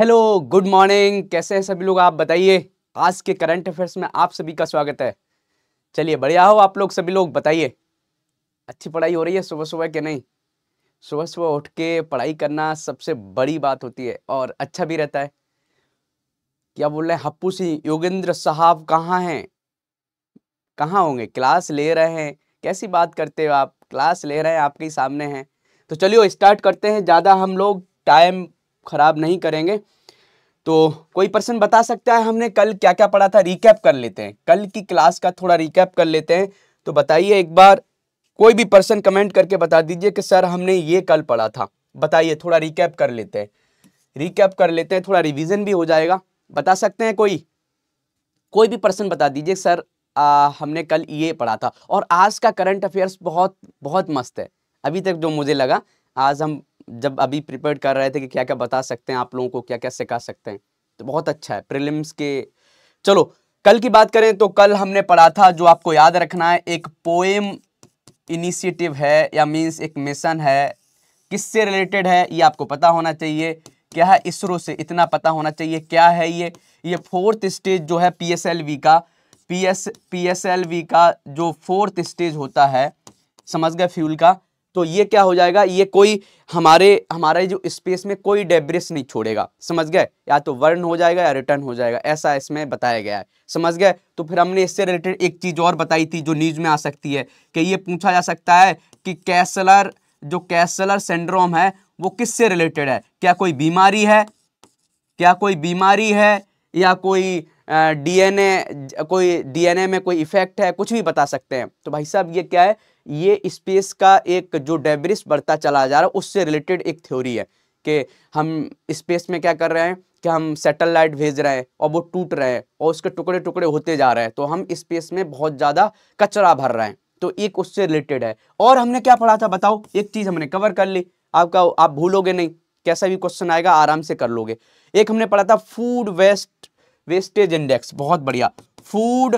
hello good morning कैसे हैं सभी लोग आप बताइए आज के करंट अफेयर्स में आप सभी का स्वागत है चलिए बढ़िया हो आप लोग सभी लोग बताइए अच्छी पढ़ाई हो रही है सुबह सुबह के नहीं सुबह सुबह उठ के पढ़ाई करना सबसे बड़ी बात होती है और अच्छा भी रहता है क्या बोल रहे हैं हप्पू सिंह योगेंद्र साहब कहाँ हैं कहाँ होंगे क्लास ले रहे हैं कैसी बात करते हो आप क्लास ले रहे हैं आपके सामने हैं तो चलिए स्टार्ट करते हैं ज़्यादा हम लोग टाइम ख़राब नहीं करेंगे तो कोई पर्सन बता सकता है हमने कल क्या क्या पढ़ा था रिकैप कर लेते हैं कल की क्लास का थोड़ा रिकैप कर लेते हैं तो बताइए एक बार कोई भी पर्सन कमेंट करके बता दीजिए कि सर हमने ये कल पढ़ा था बताइए थोड़ा रिकैप कर लेते हैं रिकैप कर लेते हैं थोड़ा रिविजन भी हो जाएगा बता सकते हैं कोई कोई भी पर्सन बता दीजिए सर आ, हमने कल ये पढ़ा था और आज का करंट अफेयर्स बहुत बहुत मस्त है अभी तक जो मुझे लगा आज हम जब अभी प्रिपेयर कर रहे थे कि क्या क्या बता सकते हैं आप लोगों को क्या क्या सिखा सकते हैं तो बहुत अच्छा है प्रिलिम्स के चलो कल की बात करें तो कल हमने पढ़ा था जो आपको याद रखना है एक पोएम इनिशिएटिव है या मीन्स एक मिशन है किससे रिलेटेड है ये आपको पता होना चाहिए क्या है इसरो से इतना पता होना चाहिए क्या है ये ये फोर्थ स्टेज जो है पी का पी एस का जो फोर्थ स्टेज होता है समझ गए फ्यूल का तो ये क्या हो जाएगा ये कोई हमारे हमारे जो स्पेस में कोई डेब्रिस नहीं छोड़ेगा समझ गए या तो वर्न हो जाएगा या रिटर्न हो जाएगा ऐसा इसमें बताया गया है समझ गए तो फिर हमने इससे रिलेटेड एक चीज़ और बताई थी जो न्यूज़ में आ सकती है कि ये पूछा जा सकता है कि कैसलर जो कैसलर सिंड्रोम है वो किससे रिलेटेड है क्या कोई बीमारी है क्या कोई बीमारी है या कोई डीएनए कोई डीएनए में कोई इफेक्ट है कुछ भी बता सकते हैं तो भाई साहब ये क्या है ये स्पेस का एक जो डेब्रिस बढ़ता चला जा रहा है उससे रिलेटेड एक थ्योरी है कि हम स्पेस में क्या कर रहे हैं कि हम सैटेलाइट भेज रहे हैं और वो टूट रहे हैं और उसके टुकड़े टुकड़े होते जा रहे हैं तो हम स्पेस में बहुत ज़्यादा कचरा भर रहे हैं तो एक उससे रिलेटेड है और हमने क्या पढ़ा था बताओ एक चीज़ हमने कवर कर ली आपका आप भूलोगे नहीं कैसा भी क्वेश्चन आएगा आराम से कर लोगे एक हमने पढ़ा था फूड वेस्ट वेस्टेज इंडेक्स बहुत बढ़िया फूड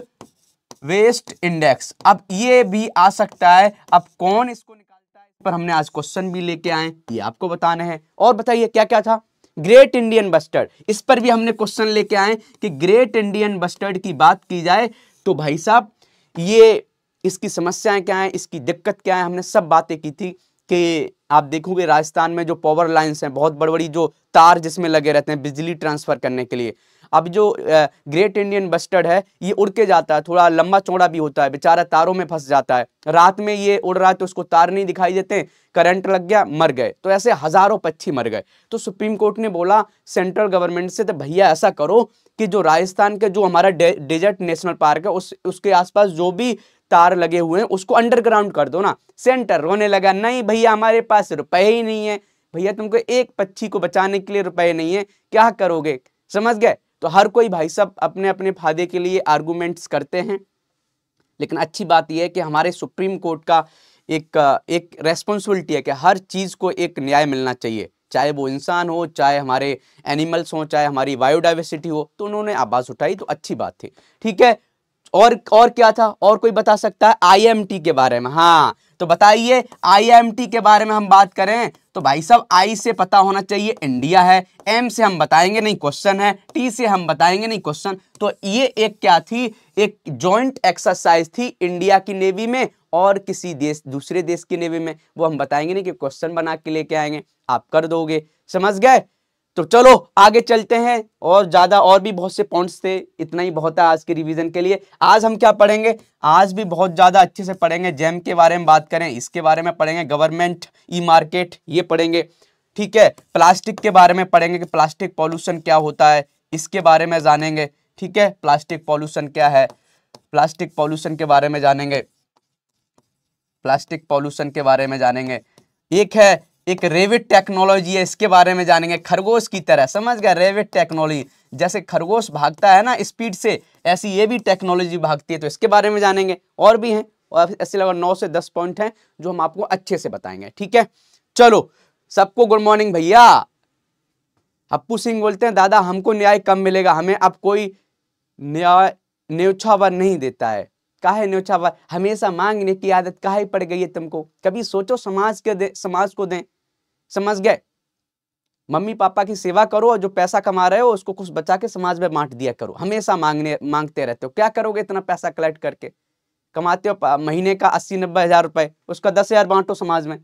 वेस्ट इंडेक्स अब ये भी आ सकता है अब कौन इसको निकालता है पर हमने आज क्वेश्चन भी लेके आए ये आपको बताना है और बताइए क्या क्या था ग्रेट इंडियन बस्टर्ड इस पर भी हमने क्वेश्चन लेके आए कि ग्रेट इंडियन बस्टर्ड की बात की जाए तो भाई साहब ये इसकी समस्याएं क्या हैं इसकी दिक्कत क्या है हमने सब बातें की थी कि आप देखोगे राजस्थान में जो पावर लाइन्स हैं बहुत बड़ी बड़ी जो तार जिसमें लगे रहते हैं बिजली ट्रांसफर करने के लिए अब जो ग्रेट इंडियन बस्टर्ड है ये उड़ के जाता है थोड़ा लंबा चौड़ा भी होता है बेचारा तारों में फंस जाता है रात में ये उड़ रहा है तो उसको तार नहीं दिखाई देते करंट लग गया मर गए तो ऐसे हज़ारों पक्षी मर गए तो सुप्रीम कोर्ट ने बोला सेंट्रल गवर्नमेंट से तो भैया ऐसा करो कि जो राजस्थान के जो हमारा डेजर्ट नेशनल पार्क है उस उसके आसपास जो भी तार लगे हुए हैं उसको अंडरग्राउंड कर दो ना सेंटर रोने लगा नहीं भैया हमारे पास रुपए ही नहीं है भैया तुमको एक पक्षी को बचाने के लिए रुपए नहीं है क्या करोगे समझ गए तो हर कोई भाई साहब अपने अपने फायदे के लिए आर्गूमेंट्स करते हैं लेकिन अच्छी बात यह है कि हमारे सुप्रीम कोर्ट का एक एक रेस्पॉन्सिबिलिटी है कि हर चीज़ को एक न्याय मिलना चाहिए चाहे वो इंसान हो चाहे हमारे एनिमल्स हों चाहे हमारी बायोडाइवर्सिटी हो तो उन्होंने आवाज़ उठाई तो अच्छी बात थी ठीक है और और क्या था और कोई बता सकता है आईएमटी के बारे में हाँ तो बताइए आईएमटी के बारे में हम बात करें तो भाई साहब आई से पता होना चाहिए इंडिया है एम से हम बताएंगे नहीं क्वेश्चन है टी से हम बताएंगे नहीं क्वेश्चन तो ये एक क्या थी एक जॉइंट एक्सरसाइज थी इंडिया की नेवी में और किसी देश दूसरे देश की नेवी में वो हम बताएंगे नहीं कि क्वेश्चन बना के लेके आएंगे आप कर दोगे समझ गए तो चलो आगे चलते हैं और ज़्यादा और भी बहुत से पॉइंट्स थे इतना ही बहुत है आज के रिवीजन के लिए आज हम क्या पढ़ेंगे आज भी बहुत ज़्यादा अच्छे से पढ़ेंगे जैम के बारे में बात करें इसके बारे में पढ़ेंगे गवर्नमेंट ई मार्केट ये पढ़ेंगे ठीक है प्लास्टिक के बारे में पढ़ेंगे कि प्लास्टिक पॉल्यूशन क्या होता है इसके बारे में जानेंगे ठीक है प्लास्टिक पॉल्यूशन क्या है प्लास्टिक पॉल्यूशन के बारे में जानेंगे प्लास्टिक पॉल्यूशन के बारे में जानेंगे एक है एक रेविट टेक्नोलॉजी है इसके बारे में जानेंगे खरगोश की तरह समझ गया रेविट टेक्नोलॉजी जैसे खरगोश भागता है ना स्पीड से ऐसी ये भी टेक्नोलॉजी भागती है तो इसके बारे में जानेंगे और भी हैं और ऐसे लगभग नौ से दस पॉइंट हैं जो हम आपको अच्छे से बताएंगे ठीक है चलो सबको गुड मॉर्निंग भैया अप्पू सिंह बोलते हैं दादा हमको न्याय कम मिलेगा हमें अब कोई न्याय न्योछावर नहीं देता है काहे न्योछावर हमेशा मांगने की आदत काहे पड़ गई है तुमको कभी सोचो समाज के दे समाज को दें समझ गए मम्मी पापा की सेवा करो और जो पैसा कमा रहे हो उसको कुछ बचा के समाज में बांट दिया करो हमेशा मांगने मांगते रहते हो क्या करोगे इतना पैसा कलेक्ट करके कमाते हो महीने का अस्सी नब्बे हजार रुपए उसका दस हजार बांटो समाज में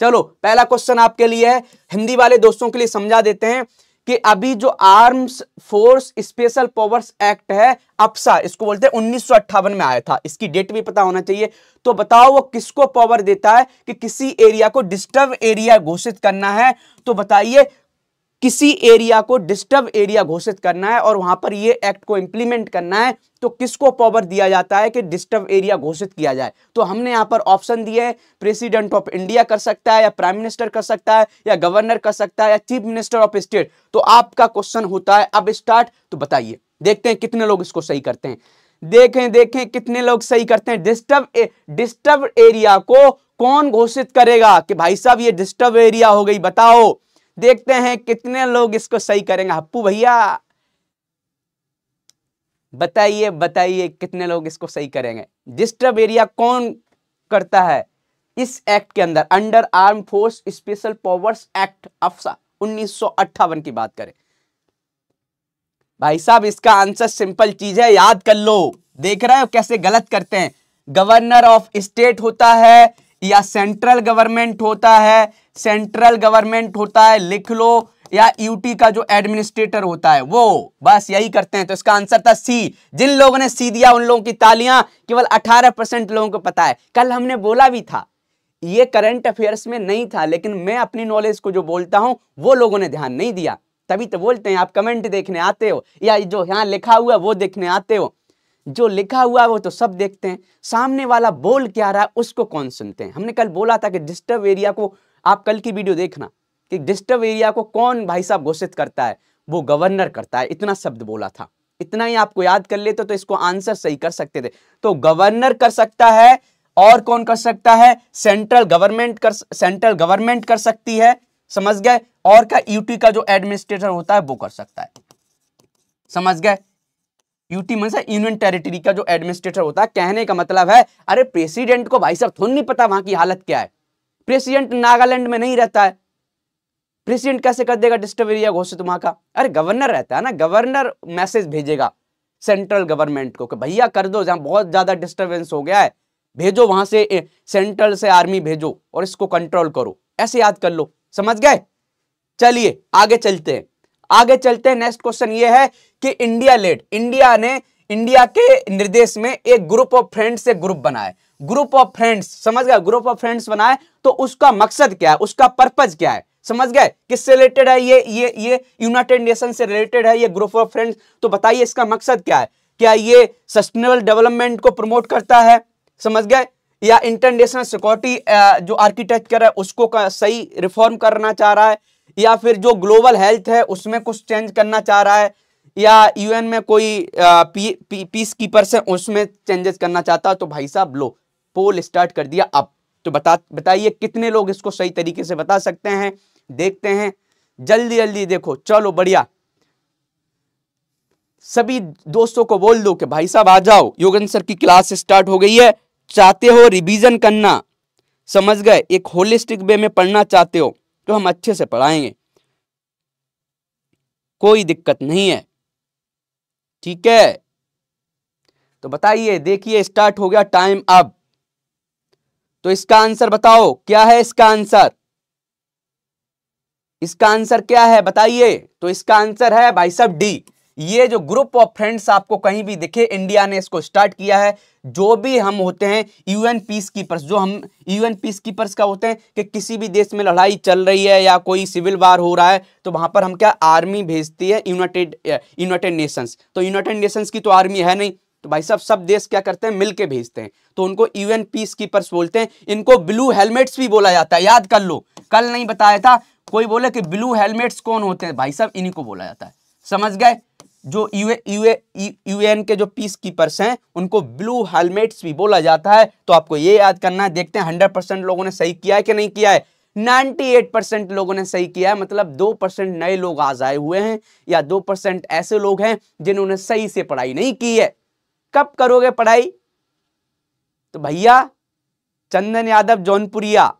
चलो पहला क्वेश्चन आपके लिए है हिंदी वाले दोस्तों के लिए समझा देते हैं कि अभी जो arms force special powers act है अपसा इसको बोलते हैं उन्नीस में आया था इसकी डेट भी पता होना चाहिए तो बताओ वो किसको पावर देता है कि किसी एरिया को डिस्टर्ब एरिया घोषित करना है तो बताइए किसी एरिया को डिस्टर्ब एरिया घोषित करना है और वहां पर ये एक्ट को इंप्लीमेंट करना है तो किसको पावर दिया जाता है कि डिस्टर्ब एरिया घोषित किया जाए तो हमने यहां पर ऑप्शन दिए हैं प्रेसिडेंट ऑफ इंडिया कर सकता है या प्राइम मिनिस्टर कर सकता है या गवर्नर कर सकता है या चीफ मिनिस्टर ऑफ स्टेट तो आपका क्वेश्चन होता है अब स्टार्ट तो बताइए देखते हैं कितने लोग इसको सही करते हैं देखें देखें कितने लोग सही करते हैं डिस्टर्ब डिस्टर्ब एरिया को कौन घोषित करेगा कि भाई साहब ये डिस्टर्ब एरिया हो गई बताओ देखते हैं कितने लोग इसको सही करेंगे हप्पू भैया बताइए बताइए कितने लोग इसको सही करेंगे डिस्टर्ब एरिया कौन करता है इस एक्ट के अंदर under arm force special powers act AFSPA उन्नीस की बात करें भाई साहब इसका आंसर सिंपल चीज है याद कर लो देख रहे हो कैसे गलत करते हैं गवर्नर ऑफ स्टेट होता है या सेंट्रल गवर्नमेंट होता है सेंट्रल गवर्नमेंट होता है लिख लो या यूटी का जो एडमिनिस्ट्रेटर होता है वो बस यही करते हैं तो इसका आंसर था सी जिन लोगों ने सी दिया उन लोगों की तालियां केवल 18 परसेंट लोगों को पता है कल हमने बोला भी था ये करंट अफेयर्स में नहीं था लेकिन मैं अपनी नॉलेज को जो बोलता हूं वो लोगों ने ध्यान नहीं दिया तभी तो बोलते हैं आप कमेंट देखने आते हो या जो यहां लिखा हुआ वो देखने आते हो जो लिखा हुआ है वो तो सब देखते हैं सामने वाला बोल क्या रहा है उसको कौन सुनते हैं हमने कल बोला था कि डिस्टर्ब एरिया को आप कल की वीडियो देखना कि डिस्टर्ब एरिया को कौन भाई साहब घोषित करता है वो गवर्नर करता है इतना शब्द बोला था इतना ही आपको याद कर लेते तो इसको आंसर सही कर सकते थे तो गवर्नर कर सकता है और कौन कर सकता है सेंट्रल गवर्नमेंट कर सेंट्रल गवर्नमेंट कर सकती है समझ गए और का यूटी का जो एडमिनिस्ट्रेटर होता है वो कर सकता है समझ गए यूटी मनसा यूनियन टेरिटरी का जो एडमिनिस्ट्रेटर होता है कहने का मतलब है अरे प्रेसिडेंट को भाई साहब थोड़ी नहीं पता वहां की हालत क्या है प्रेसिडेंट नागालैंड में नहीं रहता है प्रेसिडेंट कैसे कर देगा डिस्टर्ब एरिया घोषित वहां का अरे गवर्नर रहता है ना गवर्नर मैसेज भेजेगा सेंट्रल गवर्नमेंट को भैया कर दो जहां बहुत ज्यादा डिस्टर्बेंस हो गया है भेजो वहां से सेंट्रल से आर्मी भेजो और इसको कंट्रोल करो ऐसे याद कर लो समझ गए चलिए आगे चलते हैं आगे चलते हैं नेक्स्ट क्वेश्चन ये है कि इंडिया लेट इंडिया ने इंडिया के निर्देश में एक ग्रुप ऑफ फ्रेंड्स से ग्रुप बनाए ग्रुप ऑफ फ्रेंड्स समझ गए ग्रुप ऑफ फ्रेंड्स बनाए तो उसका मकसद क्या है उसका पर्पज क्या है समझ गए किससे रिलेटेड है ये ये ये यूनाइटेड नेशन से रिलेटेड है ये ग्रुप ऑफ फ्रेंड्स तो बताइए इसका मकसद क्या है क्या ये सस्टेनेबल डेवलपमेंट को प्रमोट करता है समझ गए या इंटरनेशनल सिक्योरिटी जो आर्किटेक्चर है उसको सही रिफॉर्म करना चाह रहा है या फिर जो ग्लोबल हेल्थ है उसमें कुछ चेंज करना चाह रहा है या यूएन में कोई पी, पी, पीस कीपर से उसमें चेंजेस करना चाहता है तो भाई साहब लो पोल स्टार्ट कर दिया अब तो बता बताइए कितने लोग इसको सही तरीके से बता सकते हैं देखते हैं जल्दी जल्दी देखो चलो बढ़िया सभी दोस्तों को बोल दो कि भाई साहब आ जाओ योगेंद्र सर की क्लास स्टार्ट हो गई है चाहते हो रिवीजन करना समझ गए एक होलिस्टिक वे में पढ़ना चाहते हो तो हम अच्छे से पढ़ाएंगे कोई दिक्कत नहीं है ठीक है तो बताइए देखिए स्टार्ट हो गया टाइम अब तो इसका आंसर बताओ क्या है इसका आंसर इसका आंसर क्या है बताइए तो इसका आंसर है भाई साहब डी ये जो ग्रुप ऑफ फ्रेंड्स आपको कहीं भी दिखे इंडिया ने इसको स्टार्ट किया है जो भी हम होते हैं यूएन पीस कीपर्स जो हम यूएन पीस कीपर्स का होते हैं कि किसी भी देश में लड़ाई चल रही है या कोई सिविल वार हो रहा है तो वहां पर हम क्या आर्मी भेजती है यूनाइटेड यूनाइटेड नेशंस तो यूनाइटेड नेशंस की तो आर्मी है नहीं तो भाई साहब सब देश क्या करते हैं मिलके भेजते हैं तो उनको यूएन पीस कीपर्स बोलते हैं इनको ब्लू हेलमेट्स भी बोला जाता है याद कर लो कल नहीं बताया था कोई बोले कि ब्लू हेलमेट्स कौन होते हैं भाई साहब इन्हीं को बोला जाता है समझ गए जो यू यूएन के जो पीस कीपर्स हैं उनको ब्लू हेलमेट्स भी बोला जाता है तो आपको ये याद करना है देखते हैं हंड्रेड परसेंट लोगों ने सही किया है कि नहीं किया है 98 परसेंट लोगों ने सही किया है मतलब दो परसेंट नए लोग आज आए हुए हैं या दो परसेंट ऐसे लोग हैं जिन्होंने सही से पढ़ाई नहीं की है कब करोगे पढ़ाई तो भैया चंदन यादव जौनपुरिया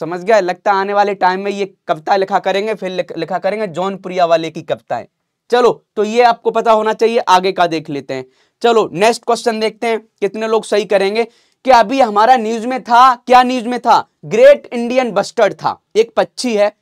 समझ गया लगता आने वाले टाइम में ये कविता लिखा करेंगे फिर लिखा करेंगे जौनपुरिया वाले की कविताएं चलो तो ये आपको पता होना चाहिए आगे का देख लेते हैं चलो नेक्स्ट क्वेश्चन देखते हैं कितने लोग सही करेंगे कि अभी हमारा न्यूज में था क्या न्यूज में था ग्रेट इंडियन बस्टर्ड था एक पक्षी है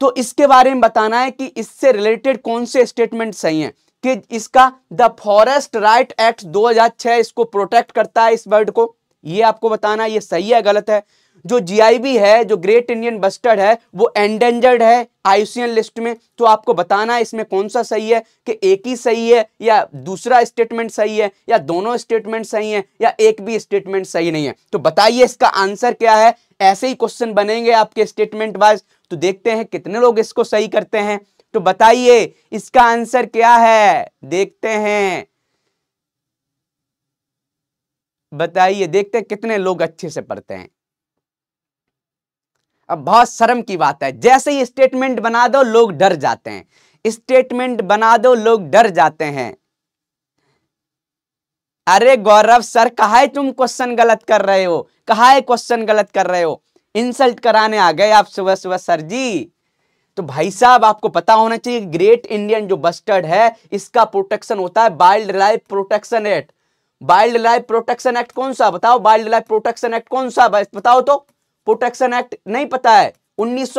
तो इसके बारे में बताना है कि इससे रिलेटेड कौन से स्टेटमेंट सही हैं कि इसका द फॉरेस्ट राइट एक्ट 2006 इसको प्रोटेक्ट करता है इस बर्ड को ये आपको बताना ये सही है गलत है जो जीआईबी है जो ग्रेट इंडियन बस्टर्ड है वो एंडेंजर्ड है आयुषियन लिस्ट में तो आपको बताना है इसमें कौन सा सही है कि एक ही सही है या दूसरा स्टेटमेंट सही है या दोनों स्टेटमेंट सही है या एक भी स्टेटमेंट सही नहीं है तो बताइए इसका आंसर क्या है ऐसे ही क्वेश्चन बनेंगे आपके स्टेटमेंट वाइज तो देखते हैं कितने लोग इसको सही करते हैं तो बताइए इसका आंसर क्या है देखते हैं बताइए देखते हैं कितने लोग अच्छे से पढ़ते हैं अब बहुत शर्म की बात है जैसे ही स्टेटमेंट बना दो लोग डर जाते हैं स्टेटमेंट बना दो लोग डर जाते हैं अरे गौरव सर कहा है तुम क्वेश्चन गलत कर रहे हो कहा है क्वेश्चन गलत कर रहे हो इंसल्ट कराने आ गए आप सुबह सुबह सर जी तो भाई साहब आपको पता होना चाहिए ग्रेट इंडियन जो बस्टर्ड है इसका प्रोटेक्शन होता है wild life protection act wild life protection act कौन सा बताओ वाइल्ड लाइफ प्रोटेक्शन एक्ट कौन सा बताओ तो प्रोटेक्शन एक्ट नहीं पता है उन्नीस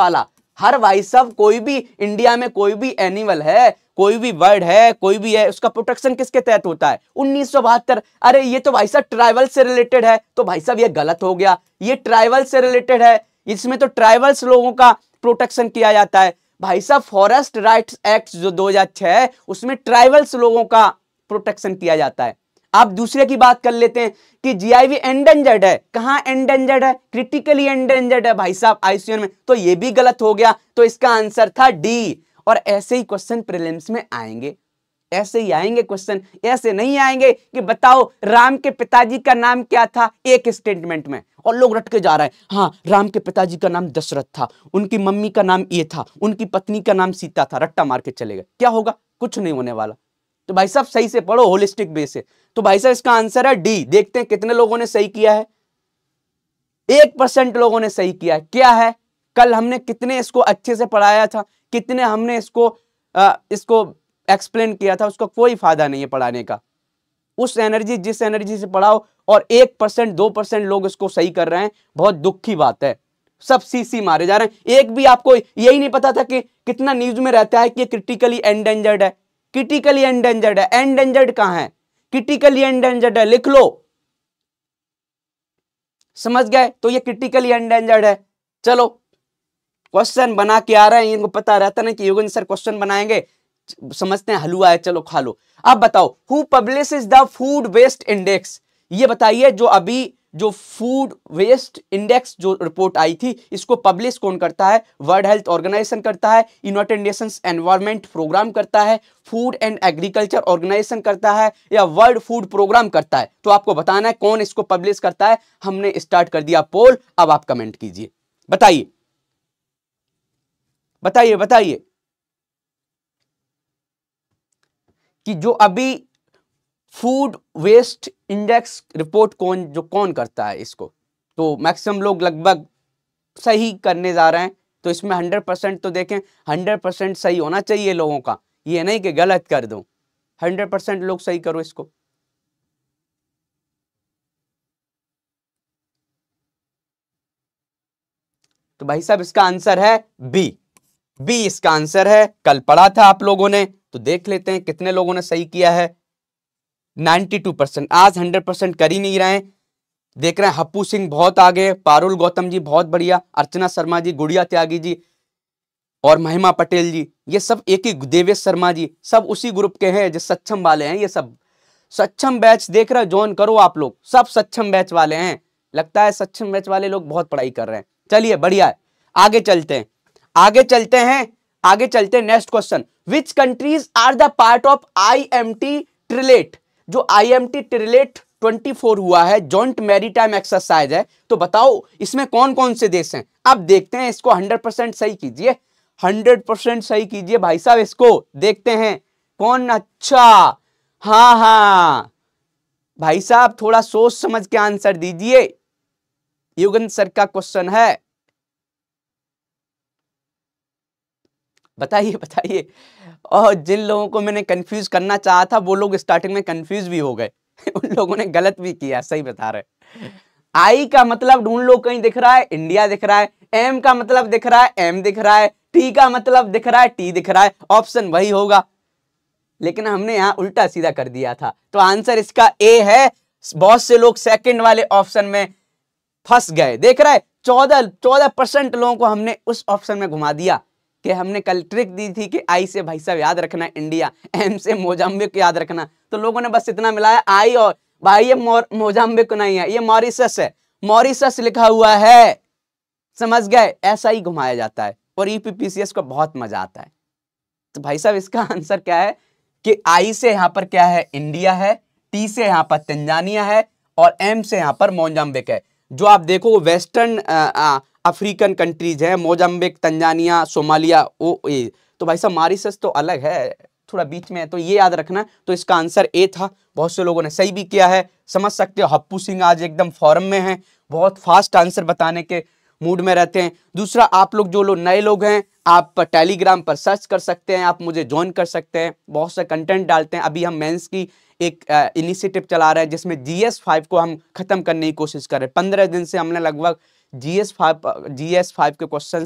वाला हर भाई साहब कोई भी इंडिया में कोई भी एनिमल है कोई भी बर्ड है कोई भी है उसका प्रोटेक्शन किसके तहत होता है उन्नीस अरे ये तो भाई साहब ट्राइवल से रिलेटेड है तो भाई साहब ये गलत हो गया ये ट्राइवल से रिलेटेड है इसमें तो ट्राइवल्स लोगों का प्रोटेक्शन किया जाता है भाई साहब फॉरेस्ट राइट्स एक्ट जो 2006 है उसमें ट्राइबल्स लोगों का प्रोटेक्शन किया जाता है आप दूसरे की बात कर लेते हैं कि जीआईवी एंडेंजर्ड है कहाँ एंडेंजर्ड है क्रिटिकली एंडेंजर्ड है भाई साहब आईसीएन में तो ये भी गलत हो गया तो इसका आंसर था डी और ऐसे ही क्वेश्चन प्रिलिम्स में आएंगे ऐसे ही आएंगे क्वेश्चन ऐसे नहीं आएंगे कि बताओ राम के पिताजी का नाम क्या था एक स्टेटमेंट में और लोग रटके जा रहे हैं हाँ राम के पिताजी का नाम दशरथ था उनकी मम्मी का नाम ये था उनकी पत्नी का नाम सीता था रट्टा मार के चले गए क्या होगा कुछ नहीं होने वाला तो भाई साहब सही से पढ़ो होलिस्टिक बेस से तो भाई साहब इसका आंसर है डी देखते हैं कितने लोगों ने सही किया है एक परसेंट लोगों ने सही किया है क्या है कल हमने कितने इसको अच्छे से पढ़ाया था कितने हमने इसको आ, इसको एक्सप्लेन किया था उसका कोई फायदा नहीं है पढ़ाने का उस एनर्जी जिस एनर्जी से पढ़ाओ और एक परसेंट दो परसेंट लोग इसको सही कर रहे हैं बहुत दुख की बात है सब सीसी मारे जा रहे हैं एक भी आपको यही नहीं पता था कि कितना न्यूज में रहता है कि क्रिटिकली एंडेंजर्ड है क्रिटिकली एंडेंजर्ड है एंडेंजर्ड कहाँ है क्रिटिकली एंडेंजर्ड है लिख लो समझ गए तो ये क्रिटिकली एंडेंजर्ड है चलो क्वेश्चन बना के आ रहे हैं इनको पता रहता ना कि योगेंद्र सर क्वेश्चन बनाएंगे समझते हैं हलुआ है चलो खा लो अब बताओ who publish the food waste index ये बताइए जो अभी जो फूड वेस्ट इंडेक्स जो रिपोर्ट आई थी इसको पब्लिश कौन करता है वर्ल्ड हेल्थ ऑर्गेनाइजेशन करता है यूनाइटेड नेशंस एनवायरमेंट प्रोग्राम करता है फूड एंड एग्रीकल्चर ऑर्गेनाइजेशन करता है या वर्ल्ड फूड प्रोग्राम करता है तो आपको बताना है कौन इसको पब्लिश करता है हमने स्टार्ट कर दिया पोल अब आप कमेंट कीजिए बताइए बताइए बताइए कि जो अभी फूड वेस्ट इंडेक्स रिपोर्ट कौन जो कौन करता है इसको तो मैक्सिमम लोग लगभग सही करने जा रहे हैं तो इसमें हंड्रेड परसेंट तो देखें हंड्रेड परसेंट सही होना चाहिए लोगों का ये नहीं कि गलत कर दो हंड्रेड परसेंट लोग सही करो इसको तो भाई साहब इसका आंसर है बी बी इसका आंसर है कल पढ़ा था आप लोगों ने तो देख लेते हैं कितने लोगों ने सही किया है 92 परसेंट आज 100 परसेंट कर ही नहीं रहे हैं देख रहे हैं हप्पू सिंह बहुत आगे पारुल गौतम जी बहुत बढ़िया अर्चना शर्मा जी गुड़िया त्यागी जी और महिमा पटेल जी ये सब एक ही देवेश शर्मा जी सब उसी ग्रुप के हैं जो सक्षम वाले हैं ये सब सक्षम बैच देख रहे हो ज्वाइन करो आप लोग सब सक्षम बैच वाले हैं लगता है सक्षम बैच वाले लोग बहुत पढ़ाई कर रहे हैं चलिए बढ़िया है आगे चलते हैं आगे चलते हैं आगे चलते हैं next question which countries are the part of I M T trilat जो I M T trilat twenty four हुआ है जॉइंट मैरीटाइम एक्सरसाइज है तो बताओ इसमें कौन कौन से देश हैं अब देखते हैं इसको हंड्रेड परसेंट सही कीजिए हंड्रेड परसेंट सही कीजिए भाई साहब इसको देखते हैं कौन अच्छा हाँ हाँ भाई साहब थोड़ा सोच समझ के आंसर दीजिए युगन सर का क्वेश्चन है बताइए बताइए और जिन लोगों को मैंने कंफ्यूज करना चाहा था वो लोग स्टार्टिंग में कंफ्यूज भी हो गए उन लोगों ने गलत भी किया सही बता रहे आई का मतलब ढूंढ लो कहीं दिख रहा है इंडिया दिख रहा है एम का मतलब दिख रहा है एम दिख रहा है टी का मतलब दिख रहा है टी दिख रहा है ऑप्शन वही होगा लेकिन हमने यहाँ उल्टा सीधा कर दिया था तो आंसर इसका ए है बहुत से लोग सेकंड वाले ऑप्शन में फंस गए देख रहा है चौदह चौदह परसेंट लोगों को हमने उस ऑप्शन में घुमा दिया कि हमने कल ट्रिक दी थी कि आई से भाई साहब याद रखना इंडिया एम से मोजाम्बिक याद रखना तो लोगों ने बस इतना मिलाया आई और भाई ये मोजाम्बिक नहीं है ये मॉरिसस है मॉरिसस लिखा हुआ है समझ गए ऐसा ही घुमाया जाता है और ईपीपीसीएस e को बहुत मजा आता है तो भाई साहब इसका आंसर क्या है कि आई से यहाँ पर क्या है इंडिया है टी से यहाँ पर तंजानिया है और एम से यहाँ पर मोजाम्बिक है जो आप देखो वेस्टर्न अफ्रीकन कंट्रीज हैं मोजाम्बिक तंजानिया सोमालिया ओ ए तो भाई साहब मॉरिसस तो अलग है थोड़ा बीच में है तो ये याद रखना तो इसका आंसर ए था बहुत से लोगों ने सही भी किया है समझ सकते हो हप्पू सिंह आज एकदम फॉरम में हैं बहुत फास्ट आंसर बताने के मूड में रहते हैं दूसरा आप लोग जो लोग नए लोग हैं आप टेलीग्राम पर सर्च कर सकते हैं आप मुझे ज्वाइन कर सकते हैं बहुत सा कंटेंट डालते हैं अभी हम मेंस की एक इनिशिएटिव चला रहे हैं जिसमें जी एस फाइव को हम ख़त्म करने की कोशिश कर रहे हैं पंद्रह दिन से हमने लगभग G S five G S five के क्वेश्चन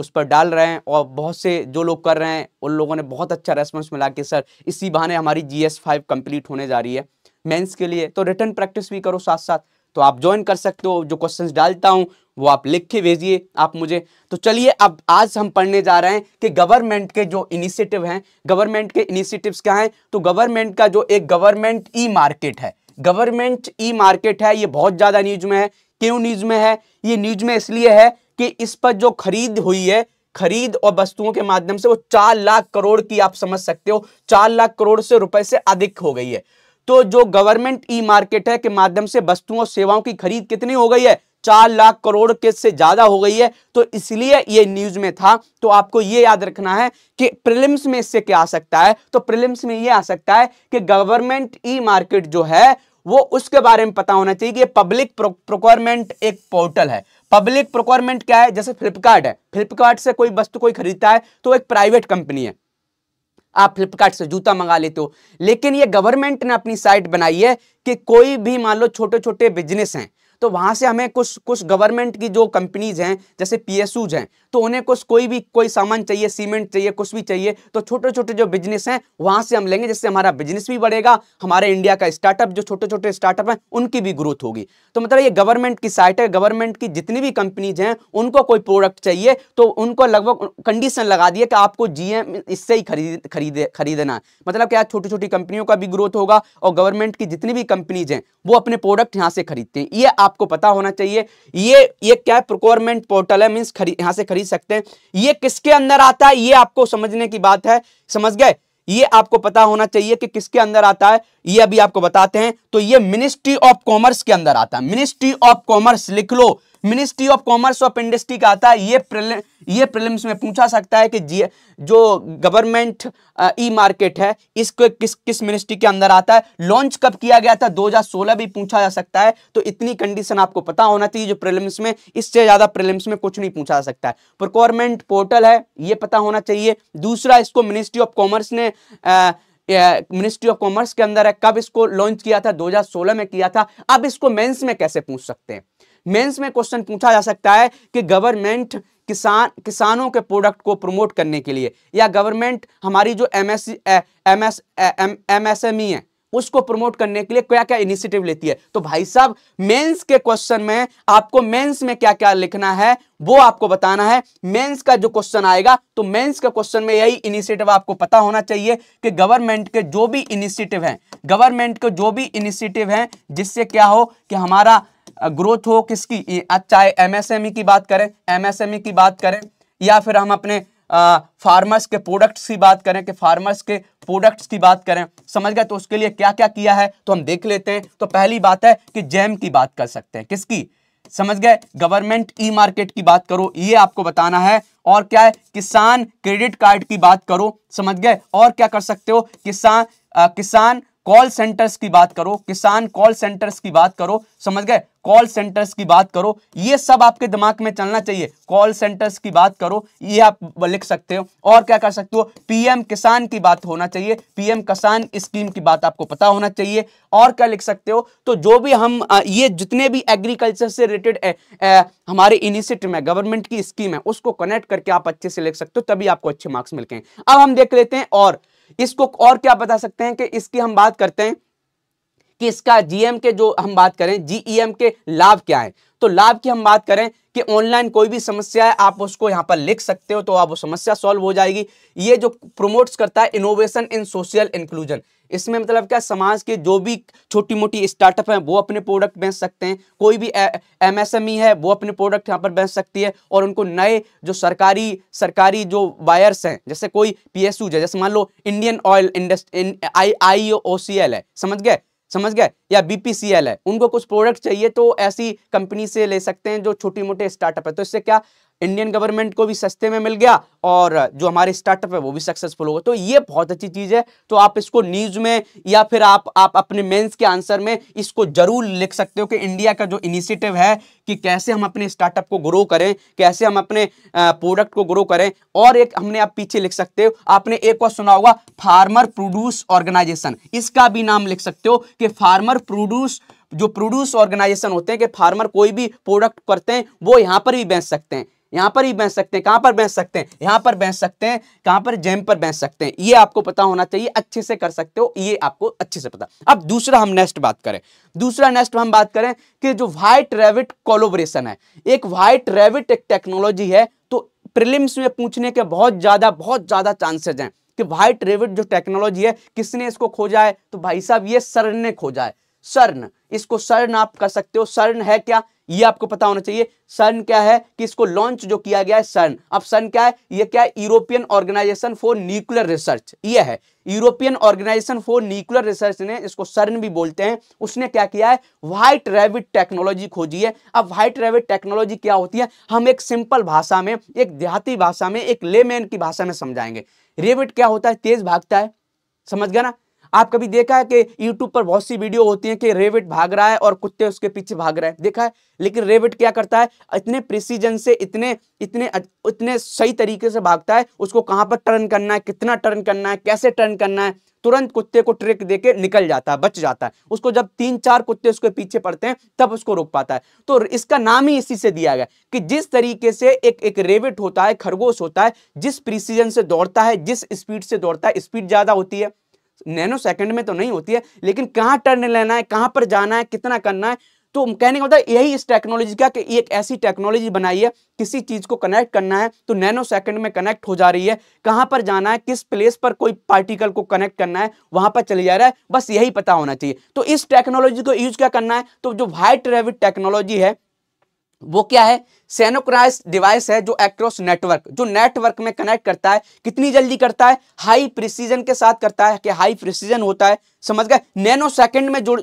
उस पर डाल रहे हैं और बहुत से जो लोग कर रहे हैं उन लोगों ने बहुत अच्छा रेस्पॉन्स मिला कि सर इसी बहाने हमारी जी एस फाइव कंप्लीट होने जा रही है मेंस के लिए तो रिटर्न प्रैक्टिस भी करो साथ साथ तो आप ज्वाइन कर सकते हो जो क्वेश्चंस डालता हूँ वो आप लिख के भेजिए आप मुझे तो चलिए अब आज हम पढ़ने जा रहे हैं कि गवर्नमेंट के जो इनिशिएटिव हैं गवर्नमेंट के इनिशिएटिव्स क्या हैं तो गवर्नमेंट का जो एक गवर्नमेंट ई मार्केट है गवर्नमेंट ई मार्केट है ये बहुत ज़्यादा न्यूज में है क्यों न्यूज में है ये न्यूज में इसलिए है कि इस पर जो खरीद हुई है खरीद और वस्तुओं के माध्यम से वो चार लाख करोड़ की आप समझ सकते हो चार लाख करोड़ से रुपए से अधिक हो गई है तो जो गवर्नमेंट ई मार्केट है के माध्यम से वस्तुओं और सेवाओं की खरीद कितनी हो गई है चार लाख करोड़ के से ज्यादा हो गई है तो इसलिए ये न्यूज में था तो आपको ये याद रखना है कि प्रिलिम्स में इससे क्या आ सकता है तो प्रिलिम्स में ये आ सकता है कि गवर्नमेंट ई मार्केट जो है वो उसके बारे में पता होना चाहिए कि पब्लिक प्रोक्योरमेंट एक पोर्टल है पब्लिक प्रोक्योरमेंट क्या है जैसे फ्लिपकार्ट है फ्लिपकार्ट से कोई वस्तु कोई खरीदता है तो एक प्राइवेट कंपनी है आप फ्लिपकार्ट से जूता मंगा लेते हो लेकिन ये गवर्नमेंट ने अपनी साइट बनाई है कि कोई भी मान लो छोटे छोटे बिजनेस हैं तो वहां से हमें कुछ कुछ गवर्नमेंट की जो कंपनीज हैं जैसे पीएसयूज हैं तो उन्हें कुछ कोई भी कोई सामान चाहिए सीमेंट चाहिए कुछ भी चाहिए तो छोटे छोटे जो बिजनेस हैं वहाँ से हम लेंगे जिससे हमारा बिजनेस भी बढ़ेगा हमारे इंडिया का स्टार्टअप जो छोटे छोटे स्टार्टअप हैं उनकी भी ग्रोथ होगी तो मतलब ये गवर्नमेंट की साइट है गवर्नमेंट की जितनी भी कंपनीज हैं उनको कोई प्रोडक्ट चाहिए तो उनको लगभग कंडीशन लगा दिए कि आपको जीएम इससे ही खरीद खरीदे खरीदना मतलब क्या छोटी छोटी कंपनियों का भी ग्रोथ होगा और गवर्नमेंट की जितनी भी कंपनीज हैं वो अपने प्रोडक्ट यहाँ से खरीदते हैं ये आपको पता होना चाहिए ये ये क्या है प्रोक्योरमेंट पोर्टल है मीन्स यहाँ से खरीद खरीद सकते हैं ये किसके अंदर आता है ये आपको समझने की बात है समझ गए ये आपको पता होना चाहिए कि किसके अंदर आता है ये अभी आपको बताते हैं तो ये मिनिस्ट्री ऑफ कॉमर्स के अंदर आता है मिनिस्ट्री ऑफ कॉमर्स लिख लो ministry of commerce of industry का आता है ये प्रिलिम ये प्रिलिम्स में पूछा सकता है कि जी जो गवर्नमेंट ई मार्केट है इसको किस किस मिनिस्ट्री के अंदर आता है लॉन्च कब किया गया था 2016 भी पूछा जा सकता है तो इतनी कंडीशन आपको पता होना चाहिए जो प्रिलिम्स में इससे ज़्यादा प्रिलिम्स में कुछ नहीं पूछा जा सकता है प्रोक्योरमेंट पोर्टल है ये पता होना चाहिए दूसरा इसको मिनिस्ट्री ऑफ कॉमर्स ने आ, मिनिस्ट्री ऑफ कॉमर्स के अंदर है कब इसको लॉन्च किया था 2016 में किया था अब इसको मेंस में कैसे पूछ सकते हैं मेंस में क्वेश्चन पूछा जा सकता है कि गवर्नमेंट किसान किसानों के प्रोडक्ट को प्रमोट करने के लिए या गवर्नमेंट हमारी जो M S M S M S M E है उसको प्रमोट करने के लिए क्या क्या इनिशिएटिव लेती है तो भाई साहब मेंस के क्वेश्चन में आपको मेंस में क्या क्या लिखना है वो आपको बताना है मेंस का जो क्वेश्चन आएगा तो मेंस के क्वेश्चन में यही इनिशिएटिव आपको पता होना चाहिए कि गवर्नमेंट के जो भी इनिशिएटिव हैं गवर्नमेंट के जो भी इनिशिएटिव हैं जिससे क्या हो कि हमारा ग्रोथ हो किसकी चाहे एमएसएमई e की बात करें एमएसएमई e की बात करें या फिर हम अपने फार्मर्स के प्रोडक्ट्स की बात करें कि फार्मर्स के प्रोडक्ट्स की बात करें समझ गए तो उसके लिए क्या क्या किया है तो हम देख लेते हैं तो पहली बात है कि जैम की बात कर सकते हैं किसकी समझ गए गवर्नमेंट ई मार्केट की बात करो ये आपको बताना है और क्या है किसान क्रेडिट कार्ड की बात करो समझ गए और क्या कर सकते हो किसान आ, किसान कॉल सेंटर्स की बात करो किसान कॉल सेंटर्स की बात करो समझ गए कॉल सेंटर्स की बात करो ये सब आपके दिमाग में चलना चाहिए कॉल सेंटर्स की बात करो ये आप लिख सकते हो और क्या कर सकते हो पीएम किसान की बात होना चाहिए पीएम किसान स्कीम की बात आपको पता होना चाहिए और क्या लिख सकते हो तो जो भी हम ये जितने भी एग्रीकल्चर से रिलेटेड हमारे इनिशिएटिव है गवर्नमेंट की स्कीम है उसको कनेक्ट करके आप अच्छे से लिख सकते हो तभी आपको अच्छे मार्क्स मिलते हैं अब हम देख लेते हैं और इसको और क्या बता सकते हैं कि इसकी हम बात करते हैं कि इसका जीएम के जो हम बात करें जीईएम e के लाभ क्या है तो लाभ की हम बात करें कि ऑनलाइन कोई भी समस्या है आप उसको यहां पर लिख सकते हो तो आप वो समस्या सॉल्व हो जाएगी ये जो प्रोमोट्स करता है इनोवेशन इन सोशल इंक्लूजन इसमें मतलब क्या समाज के जो भी छोटी मोटी स्टार्टअप हैं वो अपने प्रोडक्ट बेच सकते हैं कोई भी एमएसएमई e है वो अपने प्रोडक्ट यहाँ पर बेच सकती है और उनको नए जो सरकारी सरकारी जो बायर्स हैं जैसे कोई पी है जैसे मान लो Indian oil industry I I है समझ गए समझ गए या बीपीसीएल है उनको कुछ प्रोडक्ट चाहिए तो ऐसी कंपनी से ले सकते हैं जो छोटी मोटे स्टार्टअप है तो इससे क्या इंडियन गवर्नमेंट को भी सस्ते में मिल गया और जो हमारे स्टार्टअप है वो भी सक्सेसफुल होगा तो ये बहुत अच्छी चीज़ है तो आप इसको न्यूज़ में या फिर आप आप अपने मेंस के आंसर में इसको जरूर लिख सकते हो कि इंडिया का जो इनिशिएटिव है कि कैसे हम अपने स्टार्टअप को ग्रो करें कैसे हम अपने प्रोडक्ट को ग्रो करें और एक हमने आप पीछे लिख सकते हो आपने एक और सुना होगा फार्मर प्रोड्यूस ऑर्गेनाइजेशन इसका भी नाम लिख सकते हो कि फार्मर प्रोड्यूस जो प्रोड्यूस ऑर्गेनाइजेशन होते हैं कि फार्मर कोई भी प्रोडक्ट करते हैं वो यहाँ पर भी बेच सकते हैं यहां पर ही बैठ सकते हैं कहां पर बैठ सकते हैं यहां पर बैठ सकते हैं कहां पर जैम पर बैठ सकते हैं ये आपको पता होना चाहिए अच्छे से कर सकते हो ये आपको अच्छे से पता अब दूसरा हम नेक्स्ट बात करें दूसरा नेक्स्ट हम बात करें कि जो व्हाइट रेविट कोलोबरेशन है एक व्हाइट रेविट एक टेक्नोलॉजी है तो प्रिलिम्स में पूछने के बहुत ज़्यादा बहुत ज़्यादा चांसेज हैं कि व्हाइट रेविट जो टेक्नोलॉजी है किसने इसको खोजा है तो भाई साहब ये सर ने खोजा है सर्ण इसको सर्ण आप कर सकते हो सर्ण है क्या ये आपको पता होना चाहिए सर्ण क्या है कि इसको लॉन्च जो किया गया है सर्न अब सर्न क्या है ये क्या है European organisation for nuclear research ये है European organisation for nuclear research ने इसको सर्न भी बोलते हैं उसने क्या किया है व्हाइट रेविड टेक्नोलॉजी खोजी है अब व्हाइट रेविड टेक्नोलॉजी क्या होती है हम एक सिंपल भाषा में एक देहाती भाषा में एक लेमैन की भाषा में समझाएंगे रेविड क्या होता है तेज भागता है समझ गया ना आप कभी देखा है कि यूट्यूब पर बहुत सी वीडियो होती है कि रेविट भाग रहा है और कुत्ते उसके पीछे भाग रहे हैं देखा है लेकिन रेविट क्या करता है इतने प्रिसीजन से इतने इतने इतने सही तरीके से भागता है उसको कहाँ पर टर्न करना है कितना टर्न करना है कैसे टर्न करना है तुरंत कुत्ते को ट्रिक देके निकल जाता है बच जाता है उसको जब तीन चार कुत्ते उसके पीछे पड़ते हैं तब उसको रोक पाता है तो इसका नाम ही इसी से दिया गया कि जिस तरीके से एक एक रेविट होता है खरगोश होता है जिस प्रिसीजन से दौड़ता है जिस स्पीड से दौड़ता है स्पीड ज़्यादा होती है नैनो सेकंड में तो नहीं होती है लेकिन कहाँ टर्न लेना है कहाँ पर जाना है कितना करना है तो कहने का मतलब यही इस टेक्नोलॉजी का कि एक ऐसी टेक्नोलॉजी बनाई है किसी चीज़ को कनेक्ट करना है तो नैनो सेकंड में कनेक्ट हो जा रही है कहाँ पर जाना है किस प्लेस पर कोई पार्टिकल को कनेक्ट करना है वहां पर चले जा रहा है बस यही पता होना चाहिए तो इस टेक्नोलॉजी को यूज क्या करना है तो जो वाइट रेविड टेक्नोलॉजी है वो क्या है सेनोक्राइज डिवाइस है जो एक्रोस नेटवर्क जो नेटवर्क में कनेक्ट करता है कितनी जल्दी करता है हाई प्रिसीजन के साथ करता है कि हाई प्रिसीजन होता है समझ गए नैनो सेकंड में जोड़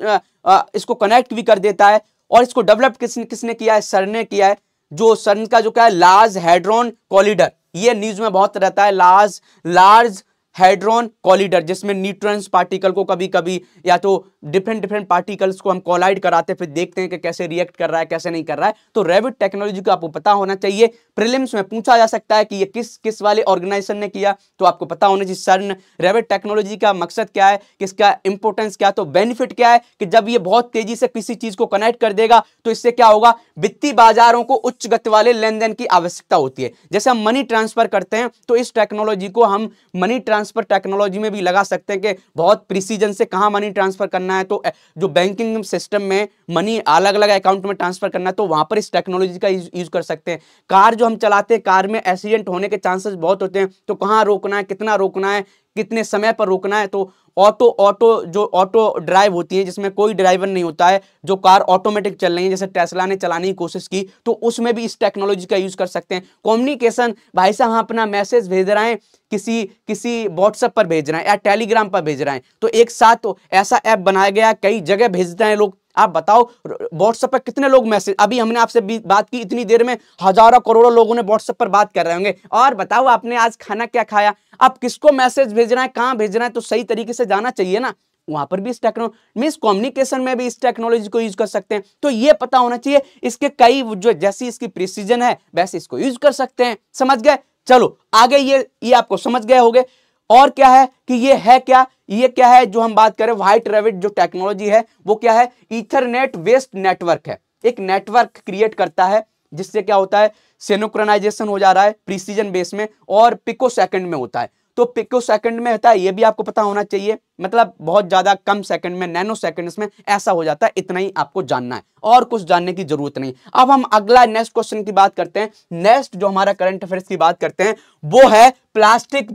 इसको कनेक्ट भी कर देता है और इसको डेवलप किस किसने किया है सर ने किया है जो सर का जो क्या है लार्ज हेड्रॉन कॉलिडर ये न्यूज में बहुत रहता है लार्ज लार्ज हाइड्रोन कॉलिडर जिसमें न्यूट्रंस पार्टिकल को कभी कभी या तो डिफरेंट डिफरेंट पार्टिकल्स को हम कॉलाइड कराते फिर देखते हैं कि कैसे रिएक्ट कर रहा है कैसे नहीं कर रहा है तो रेविड टेक्नोलॉजी को आपको पता होना चाहिए प्रिलिम्स में पूछा जा सकता है कि ये किस किस वाले ऑर्गेनाइजेशन ने किया तो आपको पता होना चाहिए सर रेविड टेक्नोलॉजी का मकसद क्या है किसका इंपोर्टेंस क्या तो बेनिफिट क्या है कि जब ये बहुत तेजी से किसी चीज को कनेक्ट कर देगा तो इससे क्या होगा वित्तीय बाजारों को उच्च गति वाले लेन देन की आवश्यकता होती है जैसे हम मनी ट्रांसफर करते हैं तो इस टेक्नोलॉजी को हम मनी ट्रांसफर ट्रांसफर टेक्नोलॉजी में भी लगा सकते हैं कि बहुत प्रिसीजन से कहाँ मनी ट्रांसफर करना है तो जो बैंकिंग सिस्टम में मनी अलग अलग अकाउंट में ट्रांसफर करना है तो वहाँ पर इस टेक्नोलॉजी का यूज कर सकते हैं कार जो हम चलाते हैं कार में एक्सीडेंट होने के चांसेस बहुत होते हैं तो कहाँ रोकना है कितना रोकना है कितने समय पर रोकना है तो ऑटो ऑटो जो ऑटो ड्राइव होती है जिसमें कोई ड्राइवर नहीं होता है जो कार ऑटोमेटिक चल रही है जैसे टेस्ला ने चलाने की कोशिश की तो उसमें भी इस टेक्नोलॉजी का यूज़ कर सकते हैं कम्युनिकेशन भाई साहब हम अपना मैसेज भेज रहे हैं किसी किसी व्हाट्सएप पर भेज रहे हैं या टेलीग्राम पर भेज रहे हैं तो एक साथ तो ऐसा ऐप बनाया गया कई जगह भेजते हैं लोग आप बताओ व्हाट्सएप पर कितने लोग मैसेज अभी हमने आपसे बात की इतनी देर में हजारों करोड़ों लोगों ने व्हाट्सएप पर बात कर रहे होंगे और बताओ आपने आज खाना क्या खाया आप किसको मैसेज भेजना है कहाँ भेजना है तो सही तरीके से जाना चाहिए ना वहां पर भी इस टेक्नोलॉजी मीन कम्युनिकेशन में भी इस टेक्नोलॉजी को यूज कर सकते हैं तो ये पता होना चाहिए इसके कई जो जैसी इसकी प्रिसीजन है वैसे इसको यूज कर सकते हैं समझ गए चलो आगे ये ये आपको समझ गए होगे और क्या है कि ये है क्या ये क्या है जो हम बात करें व्हाइट रेविट जो टेक्नोलॉजी है वो क्या है इथरनेट वेस्ट नेटवर्क है एक नेटवर्क क्रिएट करता है जिससे क्या होता है सेनोक्रोनाइजेशन हो जा रहा है प्रीसीजन बेस में और पिको सेकंड में होता है तो पिको सेकंड में होता है ये भी आपको पता होना चाहिए मतलब बहुत ज़्यादा कम सेकंड में नैनो सेकंड में ऐसा हो जाता है इतना ही आपको जानना है और कुछ जानने की जरूरत नहीं अब हम अगला नेक्स्ट क्वेश्चन की बात करते हैं नेक्स्ट जो हमारा करंट अफेयर्स की बात करते हैं वो है plastic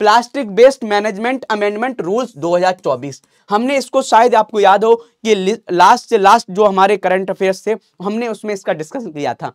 plastic based management amendment rules 2024 हमने इसको शायद आपको याद हो कि लास्ट से लास्ट जो हमारे करंट अफेयर्स थे हमने उसमें इसका डिस्कशन किया था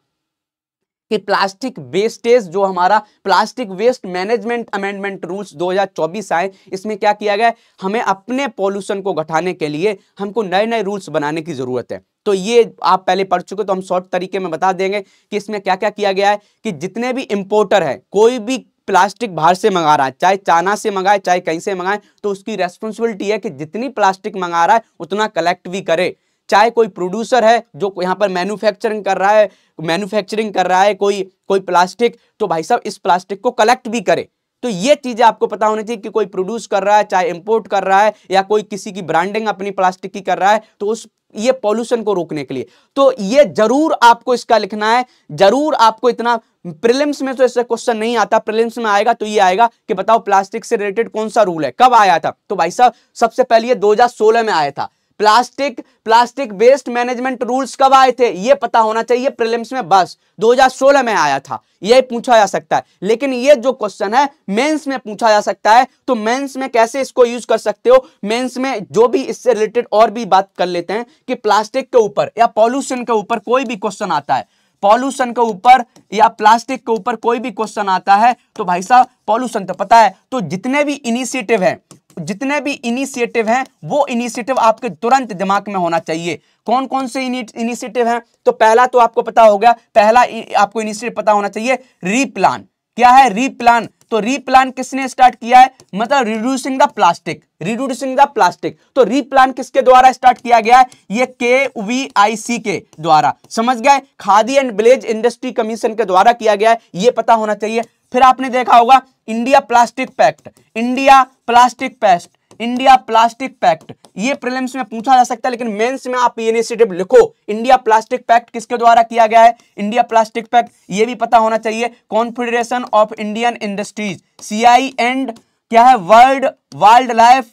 कि प्लास्टिक वेस्टेज जो हमारा plastic waste management amendment rules 2024 आए इसमें क्या किया गया हमें अपने पॉल्यूशन को घटाने के लिए हमको नए नए रूल्स बनाने की ज़रूरत है तो ये आप पहले पढ़ चुके तो हम शॉर्ट तरीके में बता देंगे कि इसमें क्या क्या किया गया है कि जितने भी इंपोर्टर हैं कोई भी प्लास्टिक बाहर से मंगा रहा है चाहे चाइना से मंगाए चाहे कहीं से मंगाए तो उसकी रेस्पॉन्सिबिलिटी है कि जितनी प्लास्टिक मंगा रहा है उतना कलेक्ट भी करे चाहे कोई प्रोड्यूसर है जो यहाँ पर मैन्युफैक्चरिंग कर रहा है मैन्युफैक्चरिंग कर रहा है कोई कोई प्लास्टिक तो भाई साहब इस प्लास्टिक को कलेक्ट भी करे तो ये चीज़ें आपको पता होनी चाहिए कि कोई प्रोड्यूस कर रहा है चाहे इंपोर्ट कर रहा है या कोई किसी की ब्रांडिंग अपनी प्लास्टिक की कर रहा है तो उस ये पॉल्यूशन को रोकने के लिए तो ये जरूर आपको इसका लिखना है जरूर आपको इतना प्रिलिम्स में तो ऐसा क्वेश्चन नहीं आता प्रिलिम्स में आएगा तो ये आएगा कि बताओ प्लास्टिक से रिलेटेड कौन सा रूल है कब आया था तो भाई साहब सबसे पहले ये 2016 में आया था plastic plastic waste management rules कब आए थे ये पता होना चाहिए प्रीलिम्स में बस 2016 में आया था ये पूछा जा सकता है लेकिन ये जो क्वेश्चन है मेंस में पूछा जा सकता है तो मेंस में कैसे इसको यूज कर सकते हो मेंस में जो भी इससे रिलेटेड और भी बात कर लेते हैं कि प्लास्टिक के ऊपर या पॉल्यूशन के ऊपर कोई भी क्वेश्चन आता है पॉल्यूशन के ऊपर या प्लास्टिक के ऊपर कोई भी क्वेश्चन आता है तो भाई साहब पॉल्यूशन तो पता है तो जितने भी इनिशिएटिव हैं जितने भी इनिशिएटिव हैं वो इनिशिएटिव आपके तुरंत दिमाग में होना चाहिए कौन कौन से इनिशिएटिव हैं तो पहला तो आपको पता हो गया पहला आपको इनिशिएटिव पता होना चाहिए रीप्लान क्या है रीप्लान तो रीप्लान किसने स्टार्ट किया है मतलब reducing the plastic reducing the plastic तो रीप्लान किसके द्वारा स्टार्ट किया गया है ये के वी आई सी के द्वारा समझ गए Khadi and village industry commission के द्वारा किया गया है ये पता होना चाहिए फिर आपने देखा होगा India plastic pact India plastic pact India plastic pact ये प्रीलिम्स में पूछा जा सकता है लेकिन मेंस में आप ये इनिशिएटिव लिखो इंडिया प्लास्टिक पैक्ट किसके द्वारा किया गया है इंडिया प्लास्टिक पैक्ट ये भी पता होना चाहिए confederation of Indian industries CI and क्या है world wild life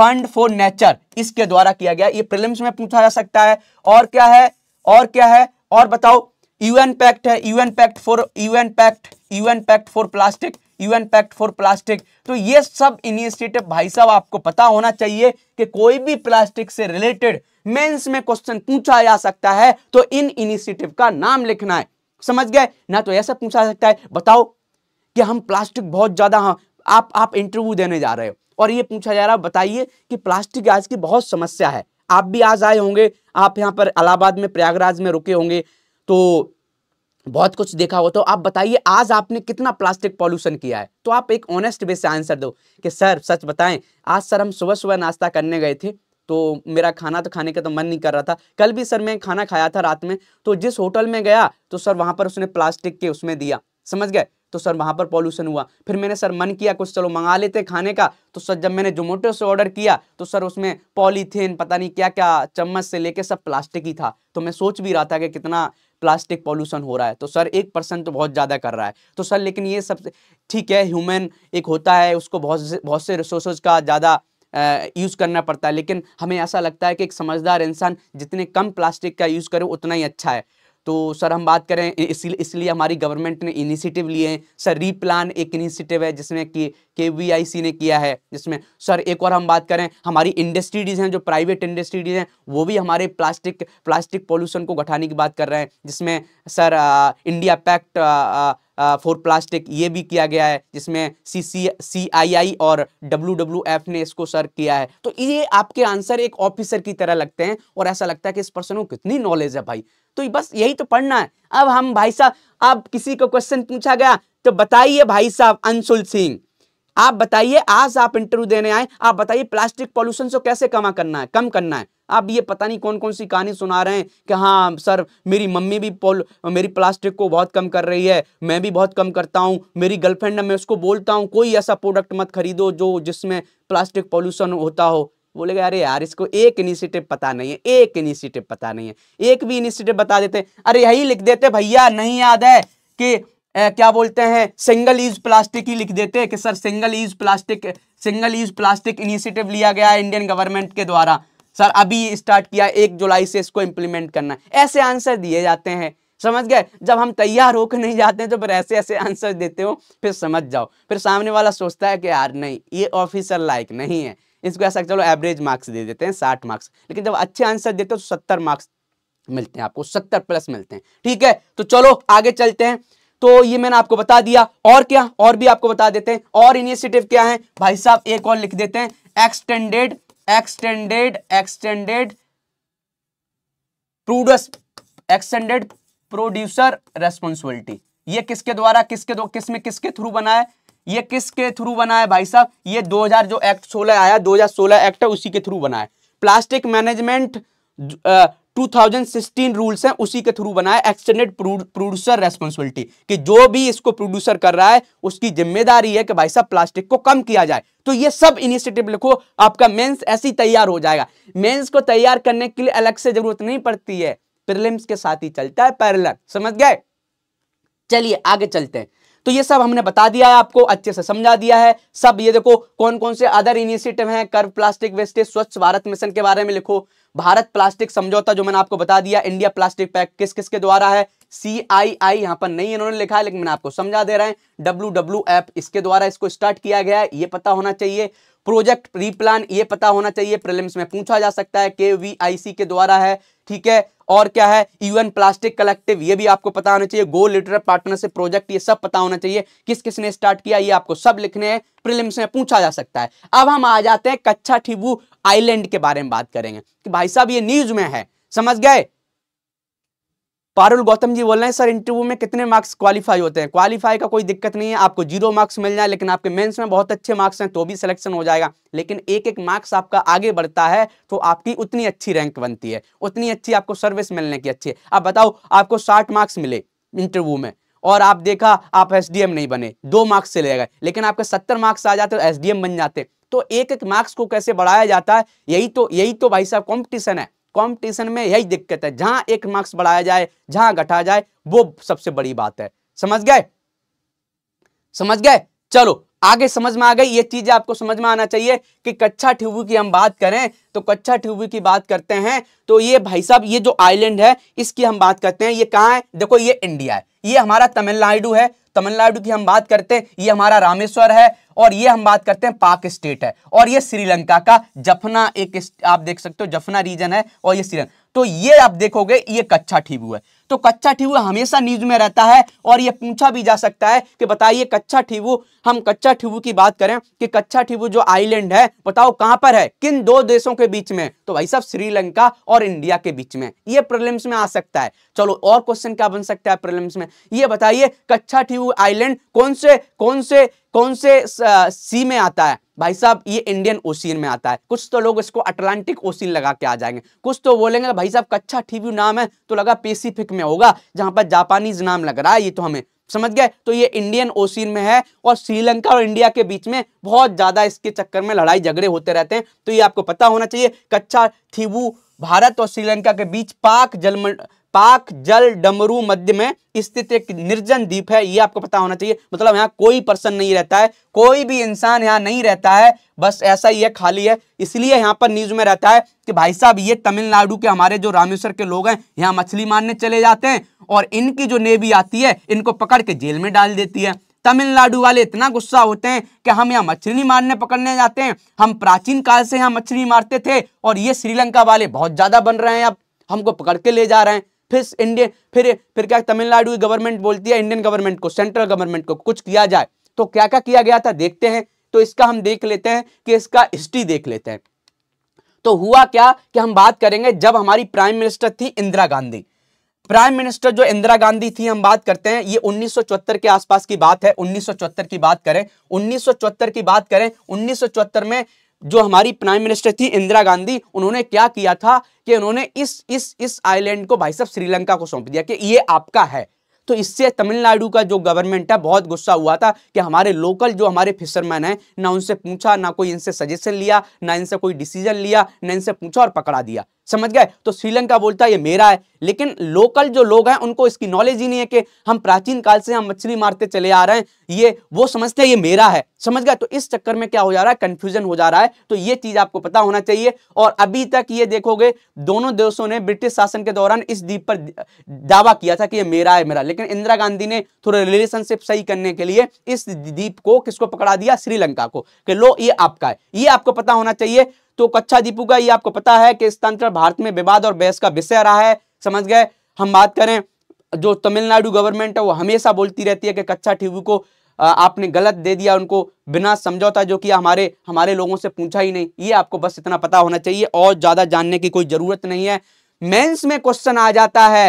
fund for nature इसके द्वारा किया गया ये प्रिलिम्स में पूछा जा सकता है और क्या है और क्या है और बताओ यूएन पैक्ट है UN pact for UN pact UN pact for plastic UN pact for plastic तो ये सब इनिशिएटिव भाई साहब आपको पता होना चाहिए कि कोई भी प्लास्टिक से रिलेटेड मेंस में क्वेश्चन पूछा जा सकता है तो इन इनिशिएटिव का नाम लिखना है समझ गए ना तो ऐसा पूछा सकता है बताओ कि हम प्लास्टिक बहुत ज़्यादा हाँ आप आप इंटरव्यू देने जा रहे हो और ये पूछा जा रहा है बताइए कि प्लास्टिक आज की बहुत समस्या है आप भी आज आए होंगे आप यहाँ पर इलाहाबाद में प्रयागराज में रुके होंगे तो बहुत कुछ देखा हो तो आप बताइए आज आपने कितना प्लास्टिक पॉल्यूशन किया है तो आप एक ऑनेस्ट वे से आंसर दो कि सर सच बताएं आज सर हम सुबह सुबह नाश्ता करने गए थे तो मेरा खाना तो खाने का तो मन नहीं कर रहा था कल भी सर मैं खाना खाया था रात में तो जिस होटल में गया तो सर वहाँ पर उसने प्लास्टिक के उसमें दिया समझ गए तो सर वहाँ पर पॉल्यूशन हुआ फिर मैंने सर मन किया कुछ चलो मंगा लेते खाने का तो सर जब मैंने जोमेटो से ऑर्डर किया तो सर उसमें पॉलीथीन पता नहीं क्या क्या चम्मच से लेके सब प्लास्टिक ही था तो मैं सोच भी रहा था कि कितना प्लास्टिक पॉल्यूशन हो रहा है तो सर एक परसेंट तो बहुत ज़्यादा कर रहा है तो सर लेकिन ये सब ठीक है ह्यूमन एक होता है उसको बहुत बहुत से रिसोर्सेज का ज़्यादा यूज़ करना पड़ता है लेकिन हमें ऐसा लगता है कि एक समझदार इंसान जितने कम प्लास्टिक का यूज़ करे उतना ही अच्छा है तो सर हम बात करें इसलिए इसलिए हमारी गवर्नमेंट ने इनिशिएटिव लिए हैं सर रीप्लान एक इनिशिएटिव है जिसमें कि के ने किया है जिसमें सर एक और हम बात करें हमारी इंडस्ट्रीज हैं जो प्राइवेट इंडस्ट्रीज हैं वो भी हमारे प्लास्टिक प्लास्टिक पोल्यूशन को घटाने की बात कर रहे हैं जिसमें sir ah, India pact ah, ah, for plastic ये भी किया गया है जिसमें सी सी सी आई आई और डब्ल्यू डब्ल्यू एफ ने इसको सर किया है तो ये आपके आंसर एक ऑफिसर की तरह लगते हैं और ऐसा लगता है कि इस पर्सन को कितनी नॉलेज है भाई तो बस यही तो पढ़ना है अब हम भाई साहब अब किसी को क्वेश्चन पूछा गया तो बताइए भाई साहब अंशुल सिंह आप बताइए आज आप इंटरव्यू देने आए आप बताइए प्लास्टिक पॉल्यूशन से कैसे कमा करना है कम करना है आप ये पता नहीं कौन कौन सी कहानी सुना रहे हैं कि हाँ सर मेरी मम्मी भी पोल मेरी प्लास्टिक को बहुत कम कर रही है मैं भी बहुत कम करता हूँ मेरी गर्लफ्रेंड है मैं उसको बोलता हूँ कोई ऐसा प्रोडक्ट मत खरीदो जो जिसमें प्लास्टिक पॉल्यूशन होता हो बोलेगा अरे यार इसको एक इनिशिएटिव पता नहीं है एक इनिशिएटिव पता नहीं है एक भी इनिशिएटिव बता देते अरे यही लिख देते भैया नहीं याद है कि ए, क्या बोलते हैं सिंगल यूज प्लास्टिक ही लिख देते कि sir single use plastic single use plastic initiative लिया गया है इंडियन गवर्नमेंट के द्वारा सर अभी स्टार्ट किया एक जुलाई से इसको इम्प्लीमेंट करना ऐसे आंसर दिए जाते हैं समझ गए जब हम तैयार होकर नहीं जाते हैं तो फिर ऐसे ऐसे आंसर देते हो फिर समझ जाओ फिर सामने वाला सोचता है कि यार नहीं ये ऑफिसर लाइक नहीं है इसको ऐसा चलो एवरेज मार्क्स दे देते हैं साठ मार्क्स लेकिन जब अच्छे आंसर देते हो तो सत्तर मार्क्स मिलते हैं आपको सत्तर प्लस मिलते हैं ठीक है तो चलो आगे चलते हैं तो ये मैंने आपको बता दिया और क्या और भी आपको बता देते हैं और इनिशिएटिव क्या है भाई साहब एक और लिख देते हैं extended extended extended produce extended producer responsibility ये किसके द्वारा किसके किसमें किस में किसके थ्रू बना है ये किसके थ्रू बना है भाई साहब ये 2000 जो एक्ट 16 आया 2016 एक्ट है उसी के थ्रू बना है प्लास्टिक मैनेजमेंट 2016 रूल्स हैं उसी के थ्रू बना है एक्सटेंडेड प्रोड्यूसर रेस्पॉन्सिबिलिटी कि जो भी इसको प्रोड्यूसर कर रहा है उसकी जिम्मेदारी है कि भाई साहब प्लास्टिक को कम किया जाए तो ये सब इनिशिएटिव लिखो आपका मेंस ऐसे ही तैयार हो जाएगा मेंस को तैयार करने के लिए अलग से जरूरत नहीं पड़ती है प्रिलिम्स के साथ ही चलता है पैरलर समझ गए चलिए आगे चलते हैं तो ये सब हमने बता दिया है आपको अच्छे से समझा दिया है सब ये देखो कौन कौन से अदर इनिशिएटिव हैं curb plastic wastage Swachh Bharat mission के बारे में लिखो भारत प्लास्टिक समझौता जो मैंने आपको बता दिया इंडिया प्लास्टिक पैक किस किसके द्वारा है सी आई आई यहाँ पर नहीं इन्होंने लिखा है लेकिन मैंने आपको समझा दे रहे हैं डब्ल्यू डब्ल्यू एफ इसके द्वारा इसको स्टार्ट किया गया है ये पता होना चाहिए प्रोजेक्ट प्री प्लान ये पता होना चाहिए प्रिलिम्स में पूछा जा सकता है के वी आई सी के द्वारा है ठीक है और क्या है यूएन प्लास्टिक कलेक्टिव ये भी आपको पता होना चाहिए गो लिटर पार्टनरशिप प्रोजेक्ट ये सब पता होना चाहिए किस किसने स्टार्ट किया ये आपको सब लिखने हैं प्रिलिम्स में पूछा जा सकता है अब हम आ जाते हैं कच्छा ठिबू आइलैंड के बारे में बात करेंगे कि भाई साहब ये न्यूज में है समझ गए पारुल गौतम जी बोल रहे हैं सर इंटरव्यू में कितने मार्क्स क्वालिफाई होते हैं क्वालिफाई का कोई दिक्कत नहीं है आपको जीरो मार्क्स मिल जाए लेकिन आपके मेंस में बहुत अच्छे मार्क्स हैं तो भी सिलेक्शन हो जाएगा लेकिन एक एक मार्क्स आपका आगे बढ़ता है तो आपकी उतनी अच्छी रैंक बनती है उतनी अच्छी आपको सर्विस मिलने की अच्छी है अब बताओ आपको साठ मार्क्स मिले इंटरव्यू में और आप देखा आप एस नहीं बने दो मार्क्स से ले गए लेकिन आपके सत्तर मार्क्स आ जाते एस तो बन जाते तो एक एक मार्क्स को कैसे बढ़ाया जाता है यही तो यही तो भाई साहब कॉम्पिटिशन है कंपटीशन में यही दिक्कत है जहां एक मार्क्स बढ़ाया जाए जहां घटा जाए वो सबसे बड़ी बात है समझ गए समझ गए चलो आगे समझ में आ गई ये चीज आपको समझ में आना चाहिए कि कच्चा ट्यूबू की हम बात करें तो कच्चा ट्यूबू की बात करते हैं तो ये भाई साहब ये जो आइलैंड है इसकी हम बात करते हैं ये कहाँ है देखो ये इंडिया है ये हमारा तमिलनाडु है तमिलनाडु की हम बात करते हैं ये हमारा रामेश्वर है और ये हम बात करते हैं पाक स्टेट है और ये श्रीलंका का जफना एक आप देख सकते हो जफना रीजन है और ये श्रीलंका तो ये आप देखोगे ये कच्छा ठीबू है तो कच्चा ठीवू हमेशा न्यूज में रहता है और यह पूछा भी जा सकता है कि बताइए कच्चा ठीवू हम कच्चा ठीवू की बात करें कि कच्चा ठीवू जो आइलैंड है बताओ कहां पर है किन दो देशों के बीच में तो भाई साहब श्रीलंका और इंडिया के बीच में ये प्रिलिम्स में आ सकता है चलो और क्वेश्चन क्या बन सकता है प्रिलिम्स में ये बताइए कच्चा ठीवू आइलैंड कौन से कौन से कौन से सी में आता है भाई साहब ये इंडियन ओशियन में आता है कुछ तो लोग इसको अटलांटिक ओशियन लगा के आ जाएंगे कुछ तो बोलेंगे भाई साहब कच्चा ठीव्यू नाम है तो लगा पेसिफिक में होगा जहां पर जापानीज नाम लग रहा है ये तो हमें समझ गए तो ये इंडियन ओशियन में है और श्रीलंका और इंडिया के बीच में बहुत ज़्यादा इसके चक्कर में लड़ाई झगड़े होते रहते हैं तो ये आपको पता होना चाहिए कच्चा थीबू भारत और श्रीलंका के बीच पाक जलमंड पाक जल डमरू मध्य में स्थित एक निर्जन द्वीप है ये आपको पता होना चाहिए मतलब यहाँ कोई पर्सन नहीं रहता है कोई भी इंसान यहाँ नहीं रहता है बस ऐसा ही है खाली है इसलिए यहाँ पर न्यूज में रहता है कि भाई साहब ये तमिलनाडु के हमारे जो रामेश्वर के लोग हैं यहाँ मछली मारने चले जाते हैं और इनकी जो नेवी आती है इनको पकड़ के जेल में डाल देती है तमिलनाडु वाले इतना गुस्सा होते हैं कि हम यहाँ मछली मारने पकड़ने जाते हैं हम प्राचीन काल से यहाँ मछली मारते थे और ये श्रीलंका वाले बहुत ज़्यादा बन रहे हैं अब हमको पकड़ के ले जा रहे हैं फिर इंडियन फिर फिर क्या तमिलनाडु की गवर्नमेंट बोलती है इंडियन गवर्नमेंट को सेंट्रल गवर्नमेंट को कुछ किया जाए तो क्या क्या किया गया था देखते हैं तो इसका हम देख लेते हैं कि इसका हिस्ट्री देख लेते हैं तो हुआ क्या कि हम बात करेंगे जब हमारी प्राइम मिनिस्टर थी इंदिरा गांधी प्राइम मिनिस्टर जो इंदिरा गांधी थी हम बात करते हैं ये 1974 के आसपास की बात है 1974 की बात करें 1974 की बात करें 1974 में जो हमारी प्राइम मिनिस्टर थी इंदिरा गांधी उन्होंने क्या किया था कि उन्होंने इस इस इस आइलैंड को भाई साहब श्रीलंका को सौंप दिया कि ये आपका है तो इससे तमिलनाडु का जो गवर्नमेंट है बहुत गुस्सा हुआ था कि हमारे लोकल जो हमारे फिशरमैन हैं ना उनसे पूछा ना कोई इनसे सजेशन लिया ना इनसे कोई डिसीजन लिया ना इनसे पूछा और पकड़ा दिया समझ गए तो श्रीलंका बोलता है ये मेरा है लेकिन लोकल जो लोग हैं उनको इसकी नॉलेज ही नहीं है कि हम प्राचीन काल से हम मछली मारते चले आ रहे हैं ये वो समझते हैं ये मेरा है समझ गए तो इस चक्कर में क्या हो जा रहा है कंफ्यूजन हो जा रहा है तो ये चीज आपको पता होना चाहिए और अभी तक ये देखोगे दोनों देशों ने ब्रिटिश शासन के दौरान इस द्वीप पर दावा किया था कि ये मेरा है मेरा लेकिन इंदिरा गांधी ने थोड़ा रिलेशनशिप सही करने के लिए इस द्वीप को किसको पकड़ा दिया श्रीलंका को कि लो ये आपका है ये आपको पता होना चाहिए तो कच्छा का ये आपको पता है कि स्तंत्र भारत में विवाद और बहस का विषय रहा है समझ गए हम बात करें जो तमिलनाडु गवर्नमेंट है वो हमेशा बोलती रहती है कि कच्छा टीबू को आपने गलत दे दिया उनको बिना समझौता जो किया हमारे हमारे लोगों से पूछा ही नहीं ये आपको बस इतना पता होना चाहिए और ज़्यादा जानने की कोई ज़रूरत नहीं है मेंस में क्वेश्चन आ जाता है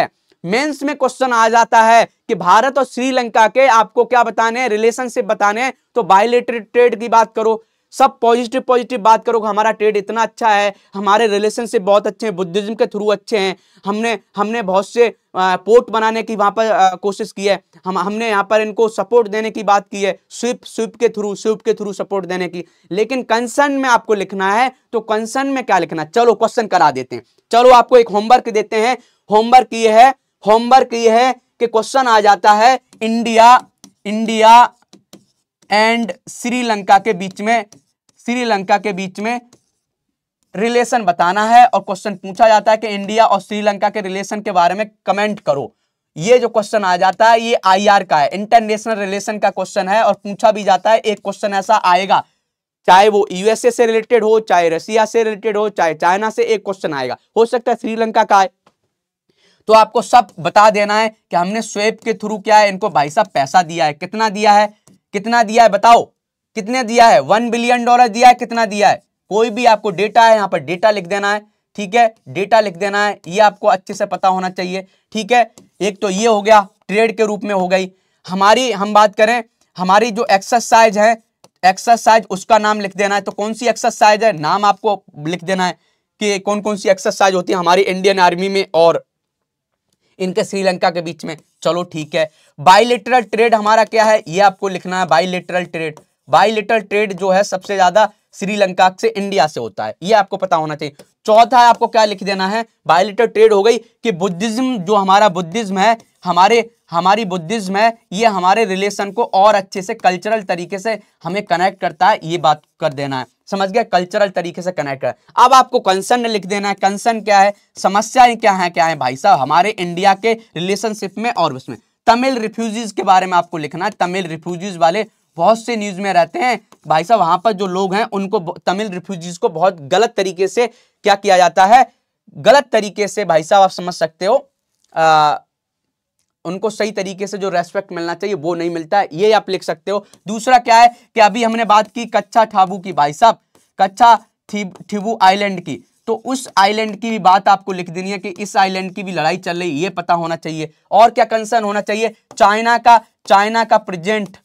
मेंस में क्वेश्चन आ जाता है कि भारत और श्रीलंका के आपको क्या बताने हैं रिलेशनशिप बताने हैं तो बायोलेटरी ट्रेड की बात करो सब पॉजिटिव पॉजिटिव बात करोगे हमारा ट्रेड इतना अच्छा है हमारे रिलेशनशिप बहुत अच्छे हैं बुद्धिज्म के थ्रू अच्छे हैं हमने हमने बहुत से पोर्ट बनाने की वहाँ पर कोशिश की है हम हमने यहाँ पर इनको सपोर्ट देने की बात की है स्विप स्विप के थ्रू स्विप के थ्रू सपोर्ट देने की लेकिन कंसर्न में आपको लिखना है तो कंसर्न में क्या लिखना चलो क्वेश्चन करा देते हैं चलो आपको एक होमवर्क देते हैं होमवर्क ये है होमवर्क ये है कि क्वेश्चन आ जाता है इंडिया इंडिया एंड श्रीलंका के बीच में श्रीलंका के बीच में रिलेशन बताना है और क्वेश्चन पूछा जाता है कि इंडिया और श्रीलंका के रिलेशन के बारे में कमेंट करो ये जो क्वेश्चन आ जाता है ये आईआर का है इंटरनेशनल रिलेशन का क्वेश्चन है और पूछा भी जाता है एक क्वेश्चन ऐसा आएगा चाहे वो यूएसए से रिलेटेड हो चाहे रशिया से रिलेटेड हो चाहे चाइना से एक क्वेश्चन आएगा हो सकता है श्रीलंका का है तो आपको सब बता देना है कि हमने स्वेप के थ्रू क्या है इनको भाई साहब पैसा दिया है कितना दिया है कितना दिया है बताओ कितने दिया है वन बिलियन डॉलर दिया है कितना दिया है कोई भी आपको डेटा है यहाँ पर डेटा लिख देना है ठीक है डेटा लिख देना है ये आपको अच्छे से पता होना चाहिए ठीक है एक तो ये हो गया ट्रेड के रूप में हो गई हमारी हम बात करें हमारी जो एक्सरसाइज है एक्सरसाइज उसका नाम लिख देना है तो कौन सी एक्सरसाइज है नाम आपको लिख देना है कि कौन कौन सी एक्सरसाइज होती है हमारी इंडियन आर्मी में और इनके श्रीलंका के बीच में चलो ठीक है बाइलेटरल ट्रेड हमारा क्या है ये आपको लिखना है बाइलेटरल ट्रेड बाई ट्रेड जो है सबसे ज्यादा श्रीलंका से इंडिया से होता है ये आपको पता होना चाहिए चौथा है आपको क्या लिख देना है बाई ट्रेड हो गई कि बुद्धिज्म जो हमारा बुद्धिज्म है हमारे हमारी बुद्धिज्म है ये हमारे रिलेशन को और अच्छे से कल्चरल तरीके से हमें कनेक्ट करता है ये बात कर देना है समझ गया कल्चरल तरीके से कनेक्ट कर अब आपको कंसर्न लिख देना है कंसर्न क्या है समस्याएं क्या है क्या है भाई साहब हमारे इंडिया के रिलेशनशिप में और उसमें तमिल रिफ्यूजीज के बारे में आपको लिखना है तमिल रिफ्यूजीज वाले बहुत से न्यूज़ में रहते हैं भाई साहब वहाँ पर जो लोग हैं उनको तमिल रिफ्यूजीज को बहुत गलत तरीके से क्या किया जाता है गलत तरीके से भाई साहब आप समझ सकते हो आ, उनको सही तरीके से जो रेस्पेक्ट मिलना चाहिए वो नहीं मिलता है ये आप लिख सकते हो दूसरा क्या है कि अभी हमने बात की कच्चा ठाबू की भाई साहब कच्चा ठिबू आइलैंड की तो उस आइलैंड की भी बात आपको लिख देनी है कि इस आइलैंड की भी लड़ाई चल रही है ये पता होना चाहिए और क्या कंसर्न होना चाहिए चाइना का चाइना का प्रेजेंट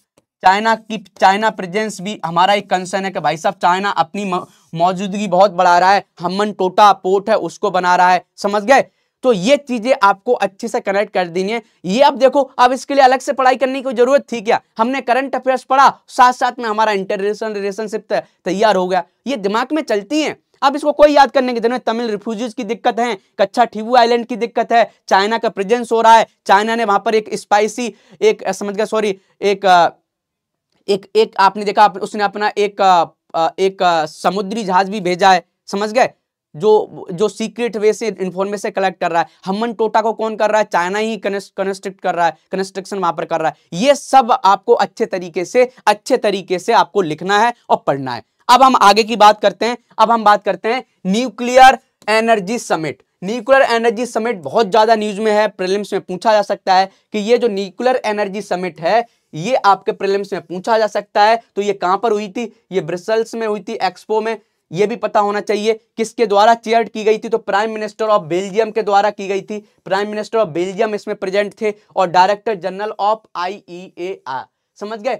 चाइना की चाइना प्रेजेंस भी हमारा एक कंसर्न है कि भाई साहब चाइना अपनी मौजूदगी बहुत बढ़ा रहा है हमन टोटा पोर्ट है उसको बना रहा है समझ गए तो ये चीजें आपको अच्छे से कनेक्ट कर देनी है ये अब देखो अब इसके लिए अलग से पढ़ाई करने की जरूरत थी क्या हमने करंट अफेयर्स पढ़ा साथ साथ में हमारा इंटरनेशनल रिलेशनशिप तैयार हो गया ये दिमाग में चलती है अब इसको कोई याद करने की जरूरत तमिल रिफ्यूजीज की दिक्कत है कच्छा ठीबू आइलैंड की दिक्कत है चाइना का प्रेजेंस हो रहा है चाइना ने वहां पर एक स्पाइसी एक समझ गया सॉरी एक एक एक आपने देखा आप, उसने अपना एक एक समुद्री जहाज भी भेजा है समझ गए जो जो सीक्रेट वे से इंफॉर्मेशन कलेक्ट कर रहा है हमन टोटा को कौन कर रहा है चाइना ही कंस्ट्रक्ट कर रहा है कंस्ट्रक्शन वहां पर कर रहा है ये सब आपको अच्छे तरीके से अच्छे तरीके से आपको लिखना है और पढ़ना है अब हम आगे की बात करते हैं अब हम बात करते हैं nuclear energy summit nuclear energy summit बहुत ज्यादा न्यूज में है प्रीलिम्स में पूछा जा सकता है कि ये जो न्यूक्लियर एनर्जी समिट है ये आपके प्रिलिम्स में पूछा जा सकता है तो ये कहां पर हुई थी ये ब्रिसल्स में हुई थी एक्सपो में ये भी पता होना चाहिए किसके द्वारा चेयर की गई थी तो प्राइम मिनिस्टर ऑफ बेल्जियम के द्वारा की गई थी प्राइम मिनिस्टर ऑफ बेल्जियम इसमें प्रेजेंट थे और डायरेक्टर जनरल ऑफ आई समझ गए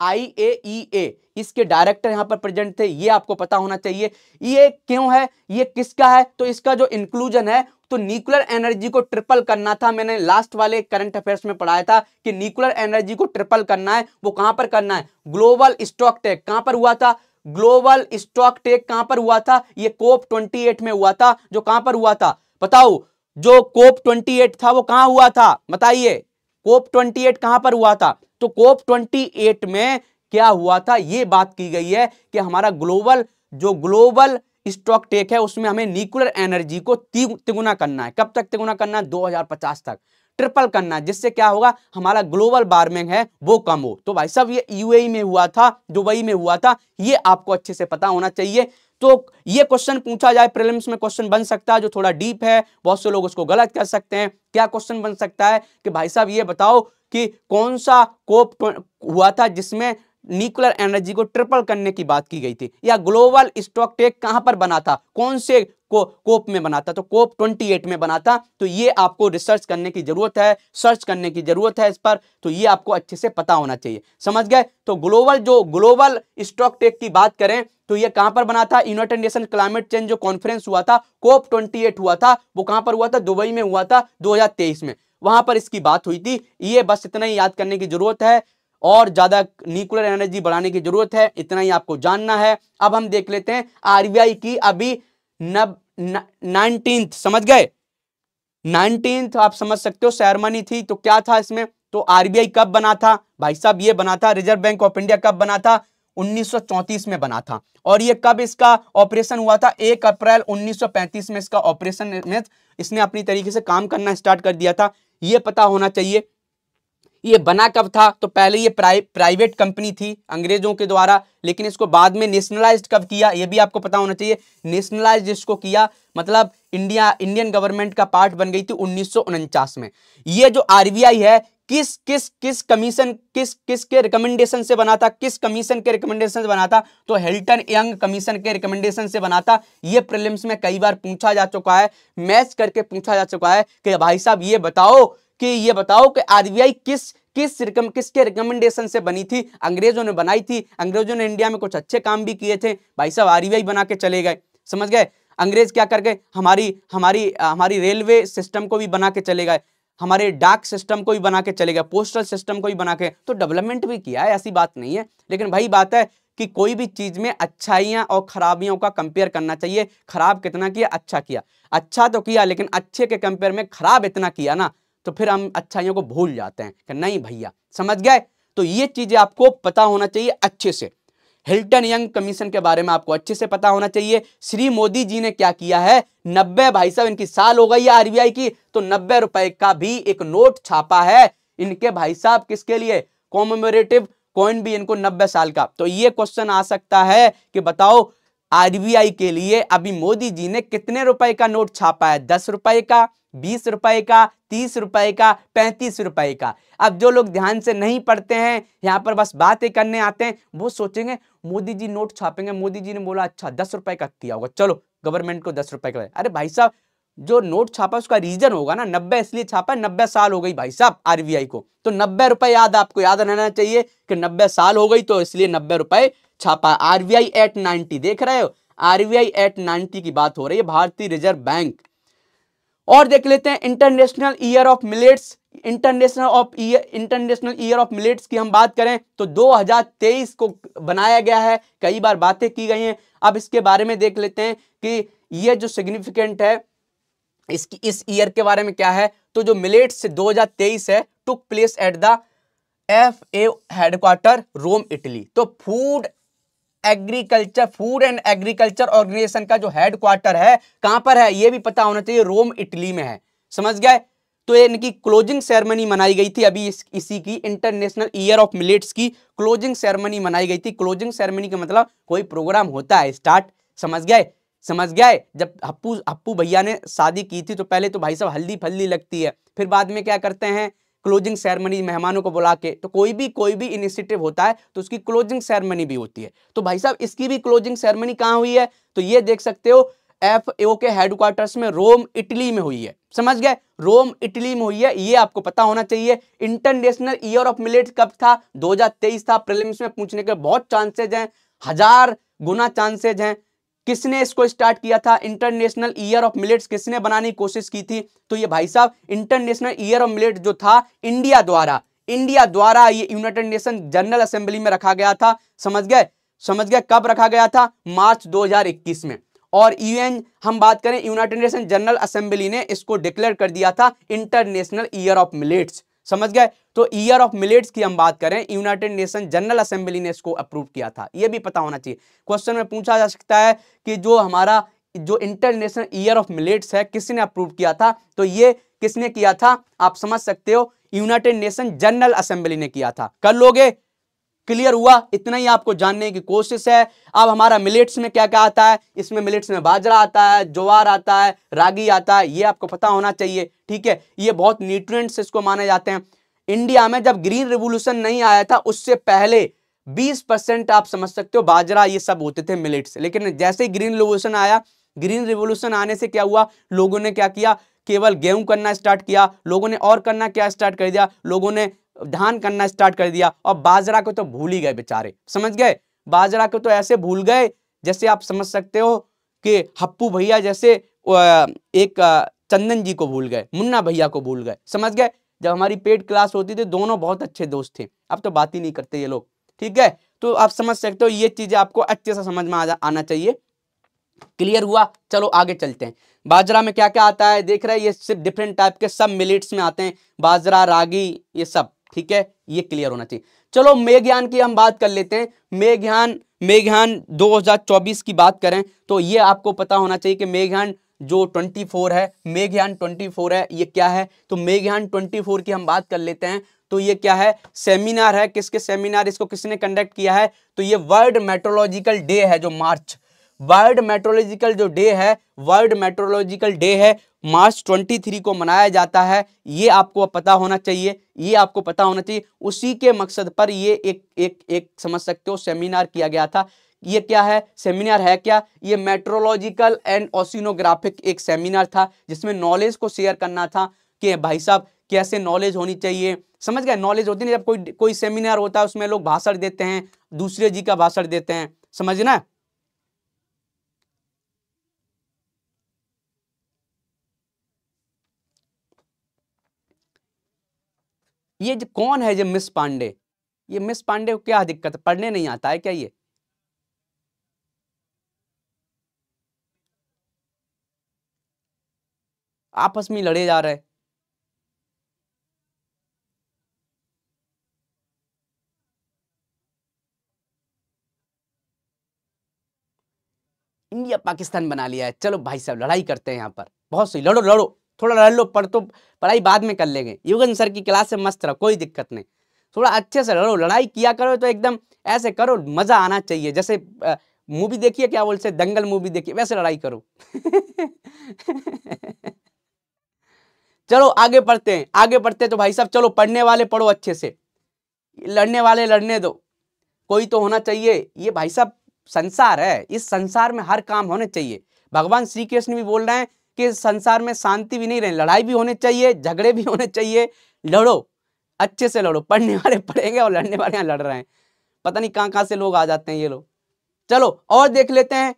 आई ए ई ए इसके डायरेक्टर यहाँ पर प्रेजेंट थे ये आपको पता होना चाहिए ये क्यों है ये किसका है तो इसका जो इंक्लूजन है तो न्यूक्लियर एनर्जी को ट्रिपल करना था मैंने लास्ट वाले करंट अफेयर्स में पढ़ाया था कि न्यूक्लियर एनर्जी को ट्रिपल करना है वो कहां पर करना है ग्लोबल स्टॉक टेक कहां पर हुआ था ग्लोबल स्टॉक टेक कहां पर हुआ था ये कोप 28 में हुआ था जो कहां पर हुआ था बताओ जो कोप 28 था वो कहां हुआ था बताइए कोप 28 कहां पर हुआ था तो कोप 28 में क्या हुआ था यह बात की गई है कि हमारा ग्लोबल जो ग्लोबल स्टॉक टेक है उसमें हमें न्यूक्लियर एनर्जी को तिगुना करना है कब तक तिगुना करना है 2050 तक ट्रिपल करना जिससे क्या होगा हमारा ग्लोबल वार्मिंग है वो कम हो तो भाई सब ये यूएई में हुआ था दुबई में हुआ था ये आपको अच्छे से पता होना चाहिए तो ये क्वेश्चन पूछा जाए प्रीलिम्स में क्वेश्चन बन सकता है जो थोड़ा डीप है बहुत से लोग उसको गलत कर सकते हैं क्या क्वेश्चन बन सकता है कि भाई साहब ये बताओ कि कौन सा कोप हुआ था जिसमें न्यूक्लियर एनर्जी को ट्रिपल करने की बात की गई थी या ग्लोबल स्टॉक टेक कहां पर बना था कौन से को कोप में बना था तो कोप 28 में बना था तो ये आपको रिसर्च करने की ज़रूरत है सर्च करने की ज़रूरत है इस पर तो ये आपको अच्छे से पता होना चाहिए समझ गए तो ग्लोबल जो ग्लोबल स्टॉक टेक की बात करें तो ये कहां पर बना था यूनाइटेड नेशन क्लाइमेट चेंज जो कॉन्फ्रेंस हुआ था कोप 28 हुआ था वो कहां पर हुआ था दुबई में हुआ था दो में वहां पर इसकी बात हुई थी ये बस इतना ही याद करने की जरूरत है और ज़्यादा न्यूक्लियर एनर्जी बढ़ाने की ज़रूरत है इतना ही आपको जानना है अब हम देख लेते हैं आरबीआई की अभी नब नाइनटीन समझ गए नाइनटीन आप समझ सकते हो सैरमनी थी तो क्या था इसमें तो आरबीआई कब बना था भाई साहब ये बना था रिजर्व बैंक ऑफ इंडिया कब बना था 1934 में बना था और ये कब इसका ऑपरेशन हुआ था एक अप्रैल 1935 में इसका ऑपरेशन इसने अपनी तरीके से काम करना स्टार्ट कर दिया था ये पता होना चाहिए ये बना कब था तो पहले ये प्राइ, प्राइवेट कंपनी थी अंग्रेजों के द्वारा लेकिन इसको बाद में नेशनलाइज कब किया ये भी आपको पता होना चाहिए नेशनलाइज इसको किया मतलब इंडिया इंडियन गवर्नमेंट का पार्ट बन गई थी उन्नीस में ये जो आर है किस किस किस कमीशन किस किस के रिकमेंडेशन से बना था किस कमीशन के रिकमेंडेशन से बना था तो हेल्टन यंग कमीशन के रिकमेंडेशन से बना था ये प्रिलिम्स में कई बार पूछा जा चुका है मैच करके पूछा जा चुका है कि भाई साहब ये बताओ कि ये बताओ कि आरबीआई किस किस रिकम किसके रिकमेंडेशन से बनी थी अंग्रेजों ने बनाई थी अंग्रेजों ने इंडिया में कुछ अच्छे काम भी किए थे भाई साहब आरबीआई बना के चले गए समझ गए अंग्रेज क्या कर गए हमारी हमारी हमारी रेलवे सिस्टम को भी बना के चले गए हमारे डाक सिस्टम को भी बना के चले गए पोस्टल सिस्टम को भी बना के तो डेवलपमेंट भी किया है ऐसी बात नहीं है लेकिन भाई बात है कि कोई भी चीज़ में अच्छाइयाँ और खराबियों का कंपेयर करना चाहिए खराब कितना किया अच्छा किया अच्छा तो किया लेकिन अच्छे के कंपेयर में खराब इतना किया ना तो फिर हम अच्छाइयों को भूल जाते हैं कि नहीं भैया समझ गए तो ये चीज़ें आपको पता होना चाहिए अच्छे से हिल्टन यंग कमीशन के बारे में आपको अच्छे से पता होना चाहिए श्री मोदी जी ने क्या किया है नब्बे भाई साहब इनकी साल हो गई है आरबीआई की तो नब्बे रुपए का भी एक नोट छापा है इनके भाई साहब किसके लिए कॉमोमोरेटिव कॉइन भी इनको नब्बे साल का तो ये क्वेश्चन आ सकता है कि बताओ आरबीआई के लिए अभी मोदी जी ने कितने रुपए का नोट छापा है दस रुपए का बीस रुपए का तीस रुपए का पैंतीस रुपए का अब जो लोग ध्यान से नहीं पढ़ते हैं यहाँ पर बस बातें करने आते हैं वो सोचेंगे मोदी जी नोट छापेंगे मोदी जी ने बोला अच्छा दस रुपए का किया होगा चलो गवर्नमेंट को दस रुपए का अरे भाई साहब जो नोट छापा उसका रीजन होगा ना नब्बे इसलिए छापा नब्बे साल हो गई भाई साहब आरबीआई को तो नब्बे रुपए याद आपको याद रहना चाहिए कि नब्बे साल हो गई तो इसलिए नब्बे रुपए छापा आरबीआई एट नाइनटी देख रहे हो आरबीआई एट नाइनटी की बात हो रही है भारतीय रिजर्व बैंक और देख लेते हैं international year of millets international of year international year of millets की हम बात करें तो 2023 को बनाया गया है कई बार बातें की गई हैं अब इसके बारे में देख लेते हैं कि ये जो सिग्निफिकेंट है इसकी इस ईयर के बारे में क्या है तो जो मिलेट्स 2023 है took place at the F A headquarter Rome Italy तो food agriculture food and agriculture organisation का जो हेडक्वार्टर है कहां पर है यह भी पता होना चाहिए रोम इटली में है समझ गए तो इनकी क्लोजिंग सेरेमनी मनाई गई थी अभी इस, इसी की इंटरनेशनल ईयर ऑफ मिलेट्स की क्लोजिंग सेरेमनी मनाई गई थी क्लोजिंग सेरेमनी का मतलब कोई प्रोग्राम होता है स्टार्ट समझ गए समझ गए जब हप्पू हप्पू भैया ने शादी की थी तो पहले तो भाई साहब हल्दी फल्दी लगती है फिर बाद में क्या करते हैं क्लोजिंग सेरेमनी मेहमानों को बुला के तो कोई भी कोई भी इनिशिएटिव होता है तो उसकी क्लोजिंग सेरेमनी भी होती है तो भाई साहब इसकी भी क्लोजिंग सेरेमनी कहाँ हुई है तो ये देख सकते हो एफ ओ के हेडक्वार्टर्स में रोम इटली में हुई है समझ गए रोम इटली में हुई है ये आपको पता होना चाहिए इंटरनेशनल ईयर ऑफ मिलेट कब था 2023 था प्रीलिम्स में पूछने के बहुत चांसेज हैं हजार गुना चांसेज हैं किसने इसको स्टार्ट किया था इंटरनेशनल ईयर ऑफ मिलेट्स किसने बनाने की कोशिश की थी तो ये भाई साहब इंटरनेशनल ईयर ऑफ मिलेट जो था इंडिया द्वारा इंडिया द्वारा ये यूनाइटेड नेशन जनरल असेंबली में रखा गया था समझ गए समझ गए कब रखा गया था मार्च 2021 में और यूएन हम बात करें यूनाइटेड नेशन जनरल असेंबली ने इसको डिक्लेयर कर दिया था इंटरनेशनल ईयर ऑफ मिलेट्स समझ गए तो ईयर ऑफ मिलेट्स की हम बात करें यूनाइटेड नेशन जनरल असेंबली ने इसको अप्रूव किया था यह भी पता होना चाहिए क्वेश्चन में पूछा जा सकता है कि जो हमारा जो इंटरनेशनल ईयर ऑफ मिलेट्स है किसने अप्रूव किया था तो ये किसने किया था आप समझ सकते हो यूनाइटेड नेशन जनरल असेंबली ने किया था कर लोगे क्लियर हुआ इतना ही आपको जानने की कोशिश है अब हमारा मिलेट्स में क्या क्या आता है इसमें मिलेट्स में बाजरा आता है ज्वार आता है रागी आता है ये आपको पता होना चाहिए ठीक है ये बहुत न्यूट्रिएंट्स इसको माने जाते हैं इंडिया में जब ग्रीन रिवोल्यूशन नहीं आया था उससे पहले 20 परसेंट आप समझ सकते हो बाजरा ये सब होते थे मिलेट्स लेकिन जैसे ही ग्रीन रिवोल्यूशन आया ग्रीन रिवोल्यूशन आने से क्या हुआ लोगों ने क्या किया केवल गेहूं करना स्टार्ट किया लोगों ने और करना क्या स्टार्ट कर दिया लोगों ने धान करना स्टार्ट कर दिया और बाजरा को तो भूल ही गए बेचारे समझ गए बाजरा को तो ऐसे भूल गए जैसे आप समझ सकते हो कि हप्पू भैया जैसे एक चंदन जी को भूल गए मुन्ना भैया को भूल गए समझ गए जब हमारी पेड क्लास होती थी दोनों बहुत अच्छे दोस्त थे अब तो बात ही नहीं करते ये लोग ठीक है तो आप समझ सकते हो ये चीज़ें आपको अच्छे से समझ में आना चाहिए क्लियर हुआ चलो आगे चलते हैं बाजरा में क्या क्या आता है देख रहे हैं ये सिर्फ डिफरेंट टाइप के सब मिलेट्स में आते हैं बाजरा रागी ये सब ठीक है ये क्लियर होना चाहिए चलो मेघयान की हम बात कर लेते हैं मेघयान मेघयान 2024 की बात करें तो ये आपको पता होना चाहिए कि मेघयान जो 24 है मेघयान 24 है ये क्या है तो मेघयान 24 की हम बात कर लेते हैं तो ये क्या है सेमिनार है किसके सेमिनार इसको किसने कंडक्ट किया है तो ये वर्ल्ड मेट्रोलॉजिकल डे है जो मार्च वर्ल्ड मेट्रोलॉजिकल जो डे है वर्ल्ड मेट्रोलॉजिकल डे है मार्च 23 को मनाया जाता है ये आपको पता होना चाहिए ये आपको पता होना चाहिए उसी के मकसद पर ये एक एक एक समझ सकते हो सेमिनार किया गया था ये क्या है सेमिनार है क्या ये मेट्रोलॉजिकल एंड ओसिनोग्राफिक एक सेमिनार था जिसमें नॉलेज को शेयर करना था कि भाई साहब कैसे नॉलेज होनी चाहिए समझ गए नॉलेज होती है जब कोई कोई सेमिनार होता है उसमें लोग भाषण देते हैं दूसरे जी का भाषण देते हैं समझना ये कौन है ये मिस पांडे ये मिस पांडे को क्या दिक्कत है पढ़ने नहीं आता है क्या ये आपस में लड़े जा रहे इंडिया पाकिस्तान बना लिया है चलो भाई साहब लड़ाई करते हैं यहां पर बहुत सही लड़ो लड़ो थोड़ा रह लो पढ़ तो पढ़ाई बाद में कर लेंगे युगन सर की क्लास से मस्त रहो कोई दिक्कत नहीं थोड़ा अच्छे से रहो लड़ाई किया करो तो एकदम ऐसे करो मज़ा आना चाहिए जैसे मूवी देखिए क्या बोलते दंगल मूवी देखिए वैसे लड़ाई करो चलो आगे पढ़ते हैं आगे पढ़ते हैं तो भाई साहब चलो पढ़ने वाले पढ़ो अच्छे से लड़ने वाले लड़ने दो कोई तो होना चाहिए ये भाई साहब संसार है इस संसार में हर काम होने चाहिए भगवान श्री कृष्ण भी बोल रहे हैं कि संसार में शांति भी नहीं रहे लड़ाई भी होने चाहिए झगड़े भी होने चाहिए लड़ो अच्छे से लड़ो पढ़ने वाले पढ़ेंगे और लड़ने वाले यहाँ लड़ रहे हैं पता नहीं कहाँ कहाँ से लोग आ जाते हैं ये लोग चलो और देख लेते हैं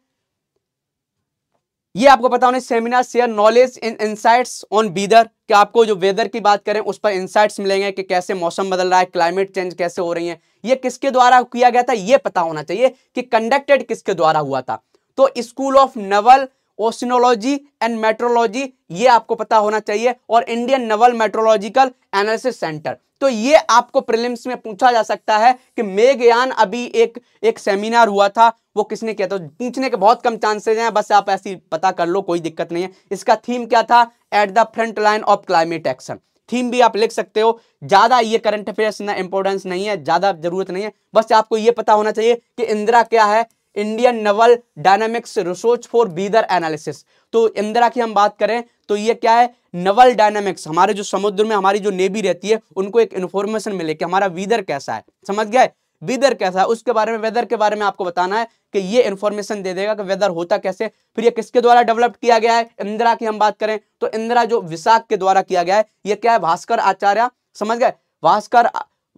ये आपको पता होने seminar share knowledge in insights on weather कि आपको जो वेदर की बात करें उस पर इंसाइट्स मिलेंगे कि कैसे मौसम बदल रहा है क्लाइमेट चेंज कैसे हो रही है ये किसके द्वारा किया गया था ये पता होना चाहिए कि कंडक्टेड किसके द्वारा हुआ था तो school of naval oceanology and metrology ये आपको पता होना चाहिए और Indian naval metrological analysis centre तो ये आपको प्रिलिम्स में पूछा जा सकता है कि मेघयान अभी एक एक सेमिनार हुआ था वो किसने किया था तो पूछने के बहुत कम चांसेस हैं बस आप ऐसी पता कर लो कोई दिक्कत नहीं है इसका थीम क्या था at the front line of climate action theme भी आप लिख सकते हो ज़्यादा ये करंट अफेयर्स ना इंपॉर्टेंस नहीं है ज़्यादा जरूरत नहीं है बस आपको ये पता होना चाहिए कि इंदिरा क्या है Indian naval dynamics research for weather analysis तो इंदिरा की हम बात करें तो ये क्या है नवल डायनामिक्स हमारे जो समुद्र में हमारी जो नेवी रहती है उनको एक इन्फॉर्मेशन मिले कि हमारा वीदर कैसा है समझ गए वीदर कैसा है उसके बारे में वेदर के बारे में आपको बताना है कि ये इन्फॉर्मेशन दे देगा कि वेदर होता कैसे फिर ये किसके द्वारा डेवलप किया गया है इंदिरा की हम बात करें तो इंदिरा जो विशाख के द्वारा किया गया है ये क्या है भास्कर आचार्य समझ गए Bhaskar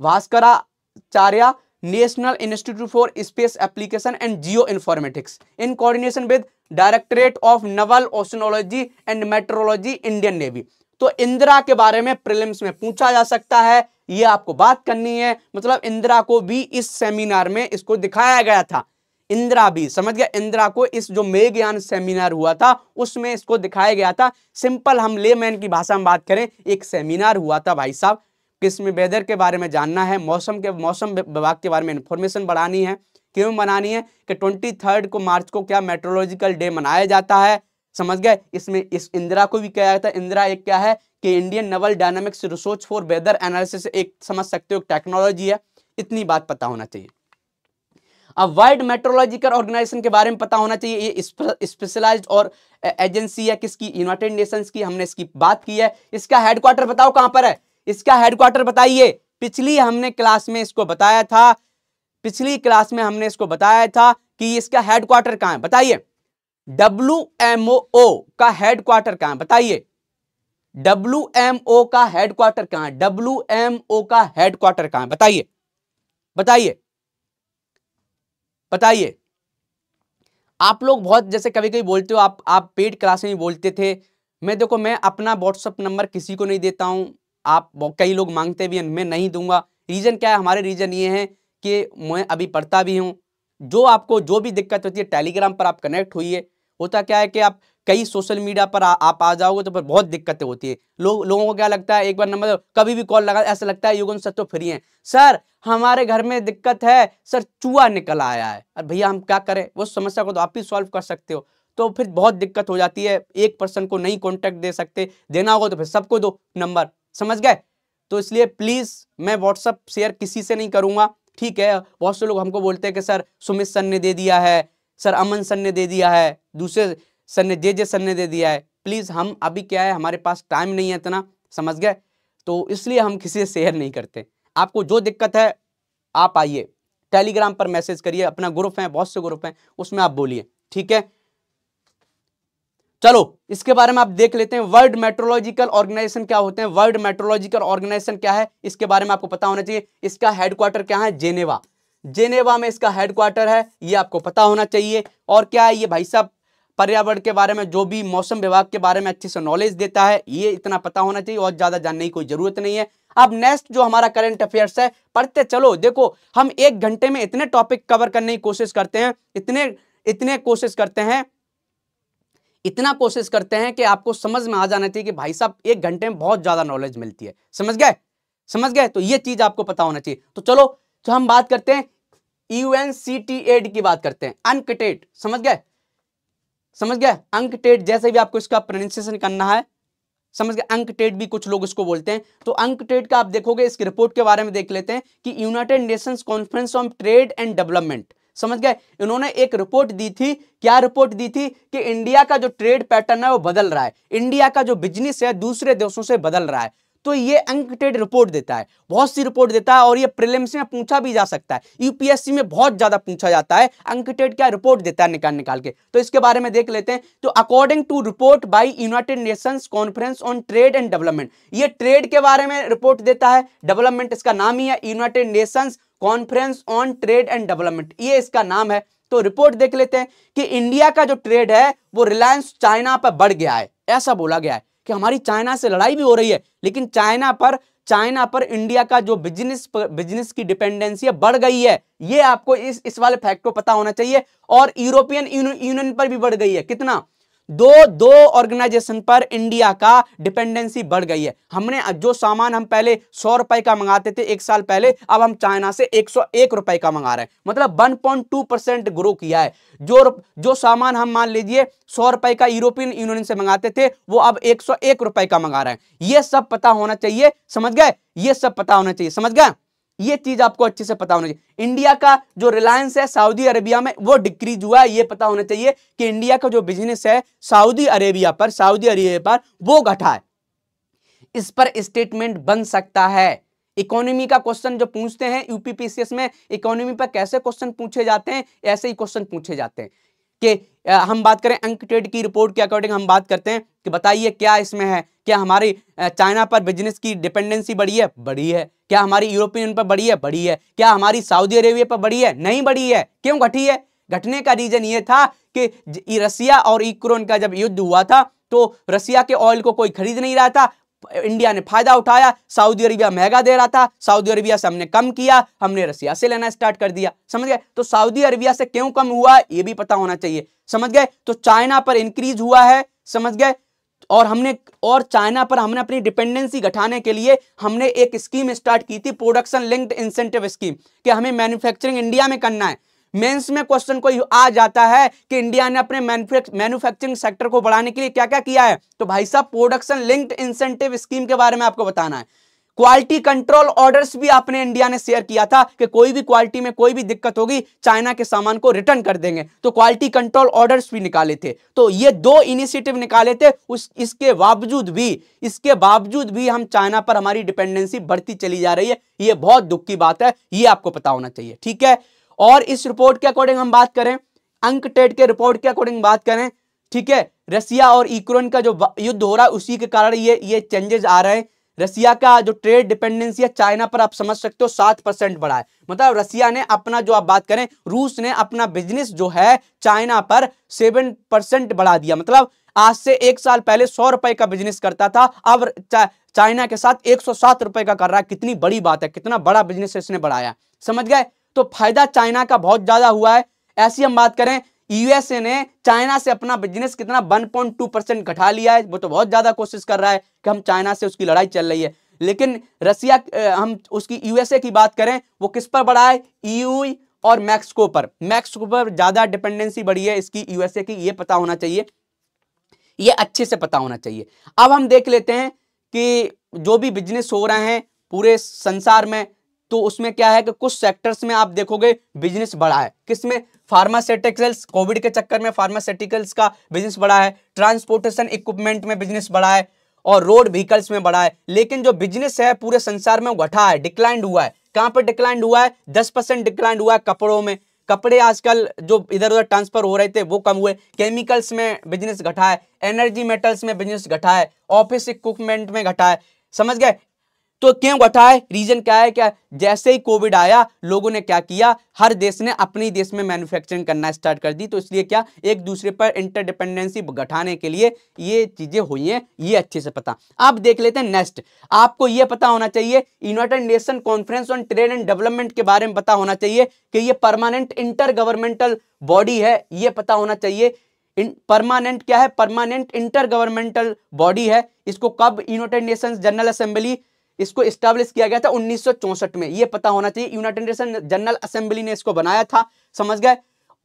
Bhaskaracharya national institute for space application and geo informatics in coordination with directorate of naval oceanology and metrology Indian navy तो इंदिरा के बारे में प्रिलिम्स में पूछा जा सकता है ये आपको बात करनी है मतलब इंदिरा को भी इस सेमिनार में इसको दिखाया गया था इंदिरा भी समझ गया इंदिरा को इस जो मेघयान सेमिनार हुआ था उसमें इसको दिखाया गया था सिंपल हम लेमैन की भाषा में बात करें एक सेमिनार हुआ था भाई साहब किस्म वेदर के बारे में जानना है मौसम के मौसम विभाग के बारे में इन्फॉर्मेशन बढ़ानी है क्यों बनानी है कि ट्वेंटी थर्ड को मार्च को क्या मेट्रोलॉजिकल डे मनाया जाता है समझ गए इसमें इस इंदिरा को भी किया जाता है इंदिरा एक क्या है कि Indian naval dynamics research for weather analysis एक समझ सकते हो टेक्नोलॉजी है इतनी बात पता होना चाहिए अब वर्ल्ड मेट्रोलॉजिकल ऑर्गेनाइजेशन के बारे में पता होना चाहिए ये स्पेशलाइज्ड और एजेंसी है किसकी यूनाइटेड नेशंस की हमने इसकी बात की है इसका हेडक्वार्टर बताओ कहाँ पर है इसका हेडक्वार्टर बताइए पिछली हमने क्लास में इसको बताया था पिछली क्लास में हमने इसको बताया था कि इसका हेडक्वार्टर कहां है बताइए डब्ल्यू एम ओ का हेडक्वार्टर कहां है बताइए डब्ल्यू एम ओ का हेडक्वार्टर कहां है डब्ल्यू एम ओ का हेडक्वार्टर कहां है बताइए बताइए बताइए आप लोग बहुत जैसे कभी कभी बोलते हो आप आप पेड क्लास में बोलते थे मैं देखो मैं अपना व्हाट्सअप नंबर किसी को नहीं देता हूं आप कई लोग मांगते भी हैं मैं नहीं दूंगा रीज़न क्या है हमारे रीज़न ये है कि मैं अभी पढ़ता भी हूँ जो आपको जो भी दिक्कत होती है टेलीग्राम पर आप कनेक्ट हुई है होता क्या है कि आप कई सोशल मीडिया पर आ, आप आ जाओगे तो फिर बहुत दिक्कतें होती है लो, लोगों को क्या लगता है एक बार नंबर कभी भी कॉल लगा ऐसा लगता है युगन सर तो फ्री हैं सर हमारे घर में दिक्कत है सर चूहा निकल आया है अरे भैया हम क्या करें वो समस्या को तो आप ही सॉल्व कर सकते हो तो फिर बहुत दिक्कत हो जाती है एक पर्सन को नहीं कॉन्टैक्ट दे सकते देना होगा तो फिर सबको दो नंबर समझ गए तो इसलिए प्लीज़ मैं व्हाट्सअप शेयर किसी से नहीं करूँगा ठीक है बहुत से लोग हमको बोलते हैं कि सर सुमित सर ने दे दिया है सर अमन सर ने दे दिया है दूसरे सर ने जे जे सर ने दे दिया है प्लीज़ हम अभी क्या है हमारे पास टाइम नहीं है इतना समझ गए तो इसलिए हम किसी से शेयर नहीं करते आपको जो दिक्कत है आप आइए टेलीग्राम पर मैसेज करिए अपना ग्रुप है बहुत से ग्रुप हैं उसमें आप बोलिए ठीक है चलो इसके बारे में आप देख लेते हैं वर्ल्ड मेट्रोलॉजिकल ऑर्गेनाइजेशन क्या होते हैं वर्ल्ड मेट्रोलॉजिकल ऑर्गेनाइजेशन क्या है इसके बारे में आपको पता होना चाहिए इसका हेडक्वार्टर क्या है जेनेवा जेनेवा में इसका हेडक्वार्टर है ये आपको पता होना चाहिए और क्या है ये भाई साहब पर्यावरण के बारे में जो भी मौसम विभाग के बारे में अच्छे से नॉलेज देता है ये इतना पता होना चाहिए और ज़्यादा जानने की कोई ज़रूरत नहीं है अब नेक्स्ट जो हमारा करंट अफेयर्स है पढ़ते चलो देखो हम एक घंटे में इतने टॉपिक कवर करने की कोशिश करते हैं इतने इतने कोशिश करते हैं इतना कोशिश करते हैं कि आपको समझ में आ जाना चाहिए कि भाई साहब एक घंटे में बहुत ज़्यादा नॉलेज मिलती है समझ गए समझ गए तो ये चीज़ आपको पता होना चाहिए तो चलो तो हम बात करते हैं यू सी टी एड की बात करते हैं अनकटेड समझ गए समझ गए अंकटेड जैसे भी आपको इसका प्रोनाउंसिएशन करना है समझ गए अंकटेड भी कुछ लोग इसको बोलते हैं तो अंकटेड का आप देखोगे इसकी रिपोर्ट के बारे में देख लेते हैं कि united nations conference on trade and development समझ गए इन्होंने एक रिपोर्ट दी थी क्या रिपोर्ट दी थी कि इंडिया का जो ट्रेड पैटर्न है वो बदल रहा है इंडिया का जो बिजनेस है दूसरे देशों से बदल रहा है तो ये अंकटेड रिपोर्ट देता है बहुत सी रिपोर्ट देता है और ये प्रिलिम्स में पूछा भी जा सकता है यूपीएससी में बहुत ज़्यादा पूछा जाता है अंकटेड क्या रिपोर्ट देता है निकाल निकाल के तो इसके बारे में देख लेते हैं तो according to report by united nation conference on trade and development ये ट्रेड के बारे में रिपोर्ट देता है डेवलपमेंट इसका नाम ही है united nation conference on trade and development ये इसका नाम है तो रिपोर्ट देख लेते हैं कि इंडिया का जो ट्रेड है वो रिलायंस चाइना पर बढ़ गया है ऐसा बोला गया है कि हमारी चाइना से लड़ाई भी हो रही है लेकिन चाइना पर चाइना पर इंडिया का जो बिजनेस बिजनेस की डिपेंडेंसी है बढ़ गई है ये आपको इस इस वाले फैक्ट को पता होना चाहिए और यूरोपियन यूनियन पर भी बढ़ गई है कितना दो दो ऑर्गेनाइजेशन पर इंडिया का डिपेंडेंसी बढ़ गई है हमने जो सामान हम पहले सौ रुपए का मंगाते थे एक साल पहले अब हम चाइना से एक सौ एक रुपए का मंगा रहे हैं मतलब one point two percent grow किया है जो जो सामान हम मान लीजिए सौ रुपए का यूरोपियन यूनियन से मंगाते थे वो अब एक सौ एक रुपए का मंगा रहे हैं यह सब पता होना चाहिए समझ गए ये सब पता होना चाहिए समझ गए ये चीज आपको अच्छे से पता होना चाहिए इंडिया का जो रिलायंस है सऊदी अरेबिया में वो डिक्रीज हुआ है ये पता होना चाहिए कि इंडिया का जो बिजनेस है सऊदी अरेबिया पर सऊदी अरेबिया पर वो घटा है इस पर स्टेटमेंट बन सकता है इकोनॉमी का क्वेश्चन जो पूछते हैं यूपीपीसीएस में इकोनॉमी पर कैसे क्वेश्चन पूछे जाते हैं ऐसे ही क्वेश्चन पूछे जाते हैं कि हम बात करें अंक ट्रेड की रिपोर्ट के अकॉर्डिंग हम बात करते हैं कि बताइए क्या इसमें है क्या हमारी चाइना पर बिजनेस की डिपेंडेंसी बढ़ी है बढ़ी है क्या हमारी यूरोपियन पर बढ़ी है बढ़ी है क्या हमारी सऊदी अरेबिया पर बढ़ी है नहीं बढ़ी है क्यों घटी है घटने का रीजन ये था कि रसिया और यूक्रेन का जब युद्ध हुआ था तो रसिया के ऑयल को कोई खरीद नहीं रहा था इंडिया ने फायदा उठाया सऊदी अरेबिया महंगा दे रहा था सऊदी अरेबिया से हमने कम किया हमने रसिया से लेना स्टार्ट कर दिया समझ गए तो सऊदी अरेबिया से क्यों कम हुआ ये भी पता होना चाहिए समझ गए तो चाइना पर इंक्रीज हुआ है समझ गए और हमने और चाइना पर हमने अपनी डिपेंडेंसी घटाने के लिए हमने एक स्कीम स्टार्ट की थी प्रोडक्शन लिंक्ड इंसेंटिव स्कीम कि हमें मैन्युफैक्चरिंग इंडिया में करना है मेंस में क्वेश्चन कोई आ जाता है कि इंडिया ने अपने मैन्युफैक्चरिंग सेक्टर को बढ़ाने के लिए क्या क्या किया है तो भाई साहब प्रोडक्शन लिंक्ड इंसेंटिव स्कीम के बारे में आपको बताना है क्वालिटी कंट्रोल ऑर्डर्स भी आपने इंडिया ने शेयर किया था कि कोई भी क्वालिटी में कोई भी दिक्कत होगी चाइना के सामान को रिटर्न कर देंगे तो क्वालिटी कंट्रोल ऑर्डर्स भी निकाले थे तो ये दो इनिशिएटिव निकाले थे उस इसके बावजूद भी इसके बावजूद भी हम चाइना पर हमारी डिपेंडेंसी बढ़ती चली जा रही है ये बहुत दुख की बात है ये आपको पता होना चाहिए ठीक है और इस रिपोर्ट के अकॉर्डिंग हम बात करें अंक टेट के रिपोर्ट के अकॉर्डिंग बात करें ठीक है रसिया और यूक्रेन का जो युद्ध हो रहा है उसी के कारण ये ये चेंजेस आ रहे हैं रसिया का जो ट्रेड डिपेंडेंसी है चाइना पर आप समझ सकते हो सात परसेंट बढ़ा है मतलब रसिया ने अपना जो आप बात करें रूस ने अपना बिजनेस जो है चाइना पर सेवन परसेंट बढ़ा दिया मतलब आज से एक साल पहले सौ रुपए का बिजनेस करता था अब चा, चाइना के साथ एक सौ सात रुपए का कर रहा है कितनी बड़ी बात है कितना बड़ा बिजनेस इसने बढ़ाया समझ गए तो फायदा चाइना का बहुत ज्यादा हुआ है ऐसी हम बात करें यूएसए ने चाइना से अपना बिजनेस कितना 1.2 परसेंट घटा लिया है वो तो बहुत ज़्यादा कोशिश कर रहा है कि हम चाइना से उसकी लड़ाई चल रही है लेकिन रसिया हम उसकी यूएसए की बात करें वो किस पर बढ़ा है ईयू और मैक्सिको पर मैक्सिको पर ज़्यादा डिपेंडेंसी बढ़ी है इसकी यूएसए की ये पता होना चाहिए ये अच्छे से पता होना चाहिए अब हम देख लेते हैं कि जो भी बिजनेस हो रहे हैं पूरे संसार में तो उसमें क्या है कि कुछ सेक्टर्स में आप देखोगे बिजनेस बढ़ा है किसमें फार्मास्यूटिकल्स कोविड के चक्कर में फार्मास्यूटिकल्स का बिजनेस बढ़ा है ट्रांसपोर्टेशन इक्विपमेंट में बिजनेस बढ़ा है और रोड व्हीकल्स में बढ़ा है लेकिन जो बिजनेस है पूरे संसार में घटा है डिक्लाइंड हुआ है कहाँ पर डिक्लाइंड हुआ है दस परसेंट डिक्लाइंड हुआ है कपड़ों में कपड़े आजकल जो इधर उधर ट्रांसफर हो रहे थे वो कम हुए केमिकल्स में बिजनेस घटा है एनर्जी मेटल्स में बिजनेस घटा है ऑफिस इक्विपमेंट में घटा है समझ गए तो क्यों घटाए रीजन क्या है क्या जैसे ही कोविड आया लोगों ने क्या किया हर देश ने अपने देश में मैन्युफैक्चरिंग करना स्टार्ट कर दी तो इसलिए क्या एक दूसरे पर इंटरडिपेंडेंसी घटाने के लिए ये चीज़ें हुई हैं ये अच्छे से पता आप देख लेते हैं नेक्स्ट आपको ये पता होना चाहिए united nation conference on trade and development के बारे में पता होना चाहिए कि यह परमानेंट इंटर गवर्नमेंटल बॉडी है यह पता होना चाहिए परमानेंट क्या है परमानेंट इंटर गवर्नमेंटल बॉडी है इसको कब यूनाइटेड नेशंस जनरल असेंबली इसको स्टैब्लिश किया गया था उन्नीस में ये पता होना चाहिए यूनाइटेड नेशन जनरल असेंबली ने इसको बनाया था समझ गए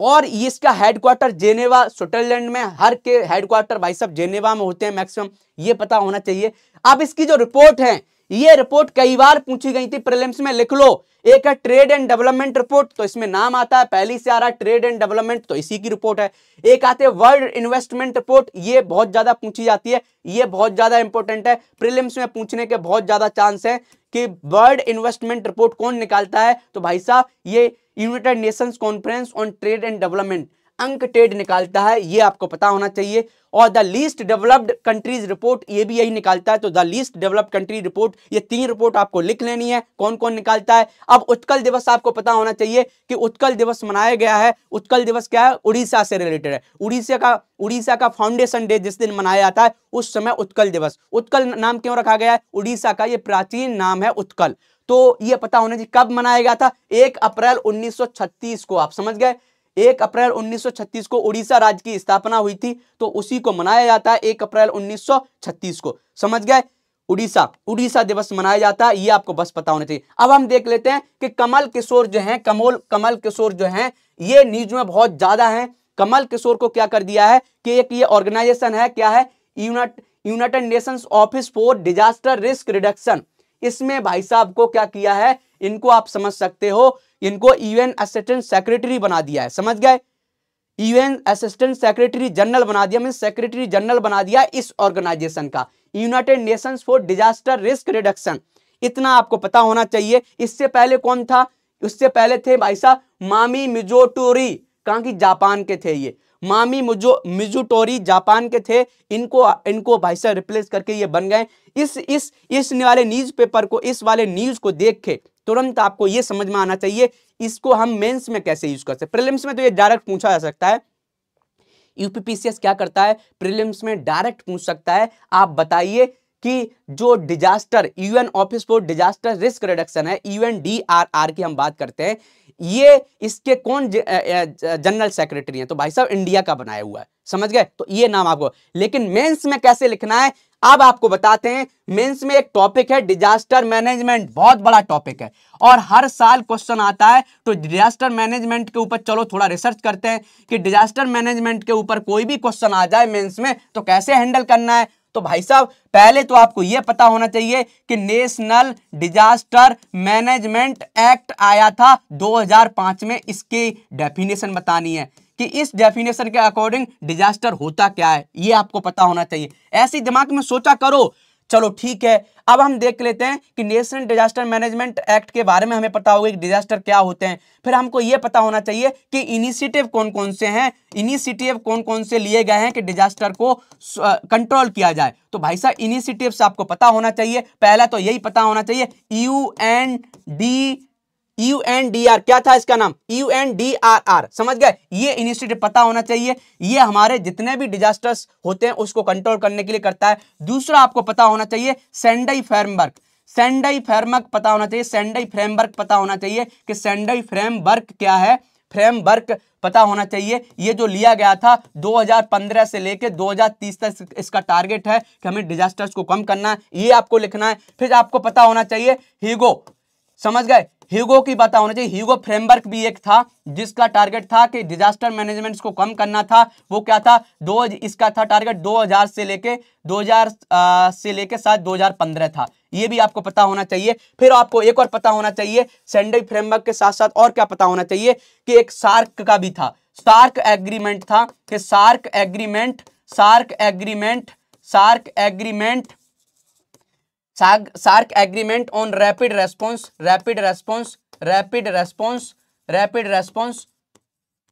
और इसका हेडक्वार्टर जेनेवा स्विट्जरलैंड में हर के हेडक्वार्टर भाई साहब जेनेवा में होते हैं मैक्सिमम ये पता होना चाहिए अब इसकी जो रिपोर्ट है ये रिपोर्ट कई बार पूछी गई थी प्रिलिम्स में लिख लो एक है ट्रेड एंड डेवलपमेंट रिपोर्ट तो इसमें नाम आता है पहली से आ रहा है ट्रेड एंड डेवलपमेंट तो इसी की रिपोर्ट है एक आते हैं वर्ल्ड इन्वेस्टमेंट रिपोर्ट ये बहुत ज्यादा पूछी जाती है ये बहुत ज्यादा इंपॉर्टेंट है प्रिलिम्स में पूछने के बहुत ज्यादा चांस है कि वर्ल्ड इन्वेस्टमेंट रिपोर्ट कौन निकालता है तो भाई साहब ये united nations conference on trade and development UNCTAD निकालता है ये आपको पता होना चाहिए और the least developed countries report ये भी यही निकालता है तो the least developed country report ये तीन रिपोर्ट आपको लिख लेनी है कौन कौन निकालता है अब उत्कल दिवस आपको पता होना चाहिए कि उत्कल दिवस मनाया गया है उत्कल दिवस क्या है उड़ीसा से रिलेटेड है उड़ीसा का उड़ीसा का फाउंडेशन डे जिस दिन मनाया जाता है उस समय उत्कल दिवस उत्कल नाम क्यों रखा गया है उड़ीसा का ये प्राचीन नाम है उत्कल तो ये पता होना चाहिए कब मनाया गया था एक अप्रैल 1936 को आप समझ गए एक अप्रैल 1936 को उड़ीसा राज्य की स्थापना हुई थी तो उसी को मनाया जाता है एक अप्रैल 1936 को समझ गए उड़ीसा उड़ीसा दिवस मनाया जाता है ये आपको बस पता होना चाहिए अब हम देख लेते हैं कि कमल किशोर जो हैं कमोल कमल किशोर जो हैं ये न्यूज में बहुत ज्यादा हैं कमल किशोर को क्या कर दिया है कि एक ये ऑर्गेनाइजेशन है क्या है united nations office for disaster risk reduction इसमें भाई साहब को क्या किया है इनको आप समझ सकते हो इनको यूएन असिस्टेंट सेक्रेटरी बना दिया है समझ गए यूएन असिस्टेंट सेक्रेटरी जनरल बना दिया मैं सेक्रेटरी जनरल बना दिया इस ऑर्गेनाइजेशन का united nations for disaster risk reduction इतना आपको पता होना चाहिए इससे पहले कौन था उससे पहले थे भाई साहब मामी मिजोटोरी कहाँ की जापान के थे ये मामी मुजो मिजुटोरी जापान के थे इनको इनको भाई साहब रिप्लेस करके ये बन गए इस इस इस वाले न्यूज़ पेपर को इस वाले न्यूज़ को देख के तुरंत आपको ये समझ में आना चाहिए इसको हम मेंस में कैसे यूज कर सकते प्रीलिम्स में तो ये डायरेक्ट पूछा जा सकता है यूपीपीसीएस क्या करता है प्रीलिम्स में डायरेक्ट पूछ सकता है आप बताइए कि जो disaster UN office for disaster risk reduction है यूएन की हम बात करते हैं ये इसके कौन जनरल सेक्रेटरी हैं तो भाई साहब इंडिया का बनाया हुआ है समझ गए तो ये नाम आपको लेकिन मेंस में कैसे लिखना है अब आपको बताते हैं मेंस में एक टॉपिक है डिजास्टर मैनेजमेंट बहुत बड़ा टॉपिक है और हर साल क्वेश्चन आता है तो डिजास्टर मैनेजमेंट के ऊपर चलो थोड़ा रिसर्च करते हैं कि डिजास्टर मैनेजमेंट के ऊपर कोई भी क्वेश्चन आ जाए मेंस में तो कैसे हैंडल करना है तो भाई साहब पहले तो आपको यह पता होना चाहिए कि नेशनल डिजास्टर मैनेजमेंट एक्ट आया था 2005 में इसकी डेफिनेशन बतानी है कि इस डेफिनेशन के अकॉर्डिंग डिजास्टर होता क्या है यह आपको पता होना चाहिए ऐसे दिमाग में सोचा करो चलो ठीक है अब हम देख लेते हैं कि नेशनल डिजास्टर मैनेजमेंट एक्ट के बारे में हमें पता होगा कि डिजास्टर क्या होते हैं फिर हमको ये पता होना चाहिए कि इनिशिएटिव कौन कौन से हैं इनिशिएटिव कौन कौन से लिए गए हैं कि डिजास्टर को कंट्रोल किया जाए तो भाई साहब इनिशिएटिव आपको पता होना चाहिए पहला तो यही पता होना चाहिए U N D U N D R क्या था इसका नाम U N D R R समझ गए ये इनिशिएटिव पता होना चाहिए ये हमारे जितने भी डिजास्टर्स होते हैं उसको कंट्रोल करने के लिए करता है दूसरा आपको पता होना चाहिए सेंडई फ्रेमवर्क सेंडई फ्रेमवर्क पता होना चाहिए सेंडई फ्रेमवर्क पता होना चाहिए कि सेंडई फ्रेमवर्क क्या है फ्रेमवर्क पता होना चाहिए ये जो लिया गया था 2015 से लेकर 2030 तक इसका टारगेट है कि हमें डिजास्टर्स को कम करना है ये आपको लिखना है फिर आपको पता होना चाहिए हीगो समझ गए ह्यूगो की बात होना चाहिए ह्यूगो फ्रेमवर्क भी एक था जिसका टारगेट था कि डिजास्टर मैनेजमेंट को कम करना था वो क्या था दो इसका था टारगेट 2000 से लेके 2000 से लेके साथ 2015 था ये भी आपको पता होना चाहिए फिर आपको एक और पता होना चाहिए सेंडई फ्रेमवर्क के साथ साथ और क्या पता होना चाहिए कि एक सार्क का भी था सार्क एग्रीमेंट था कि SAARC agreement SAARC agreement SAARC agreement SAARC agreement on rapid response rapid response rapid response rapid response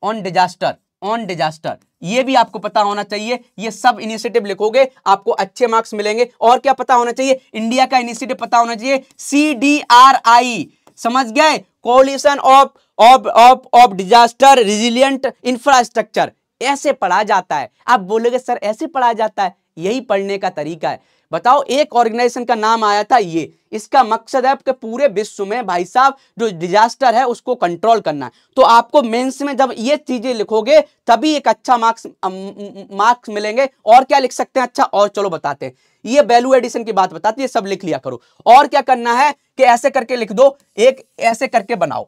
on disaster on disaster ये भी आपको पता होना चाहिए ये सब इनिशिएटिव लिखोगे आपको अच्छे मार्क्स मिलेंगे और क्या पता होना चाहिए इंडिया का इनिशिएटिव पता होना चाहिए सी डी आर आई समझ गए coalition of of of of disaster resilient infrastructure ऐसे पढ़ा जाता है आप बोलोगे सर ऐसे पढ़ा जाता है यही पढ़ने का तरीका है बताओ एक ऑर्गेनाइजेशन का नाम आया था ये इसका मकसद है कि पूरे विश्व में भाई साहब जो डिजास्टर है उसको कंट्रोल करना है तो आपको मेंस में जब ये चीजें लिखोगे तभी एक अच्छा मार्क्स मार्क्स मिलेंगे और क्या लिख सकते हैं अच्छा और चलो बताते हैं ये वैल्यू एडिशन की बात बताती है सब लिख लिया करो और क्या करना है कि ऐसे करके लिख दो एक ऐसे करके बनाओ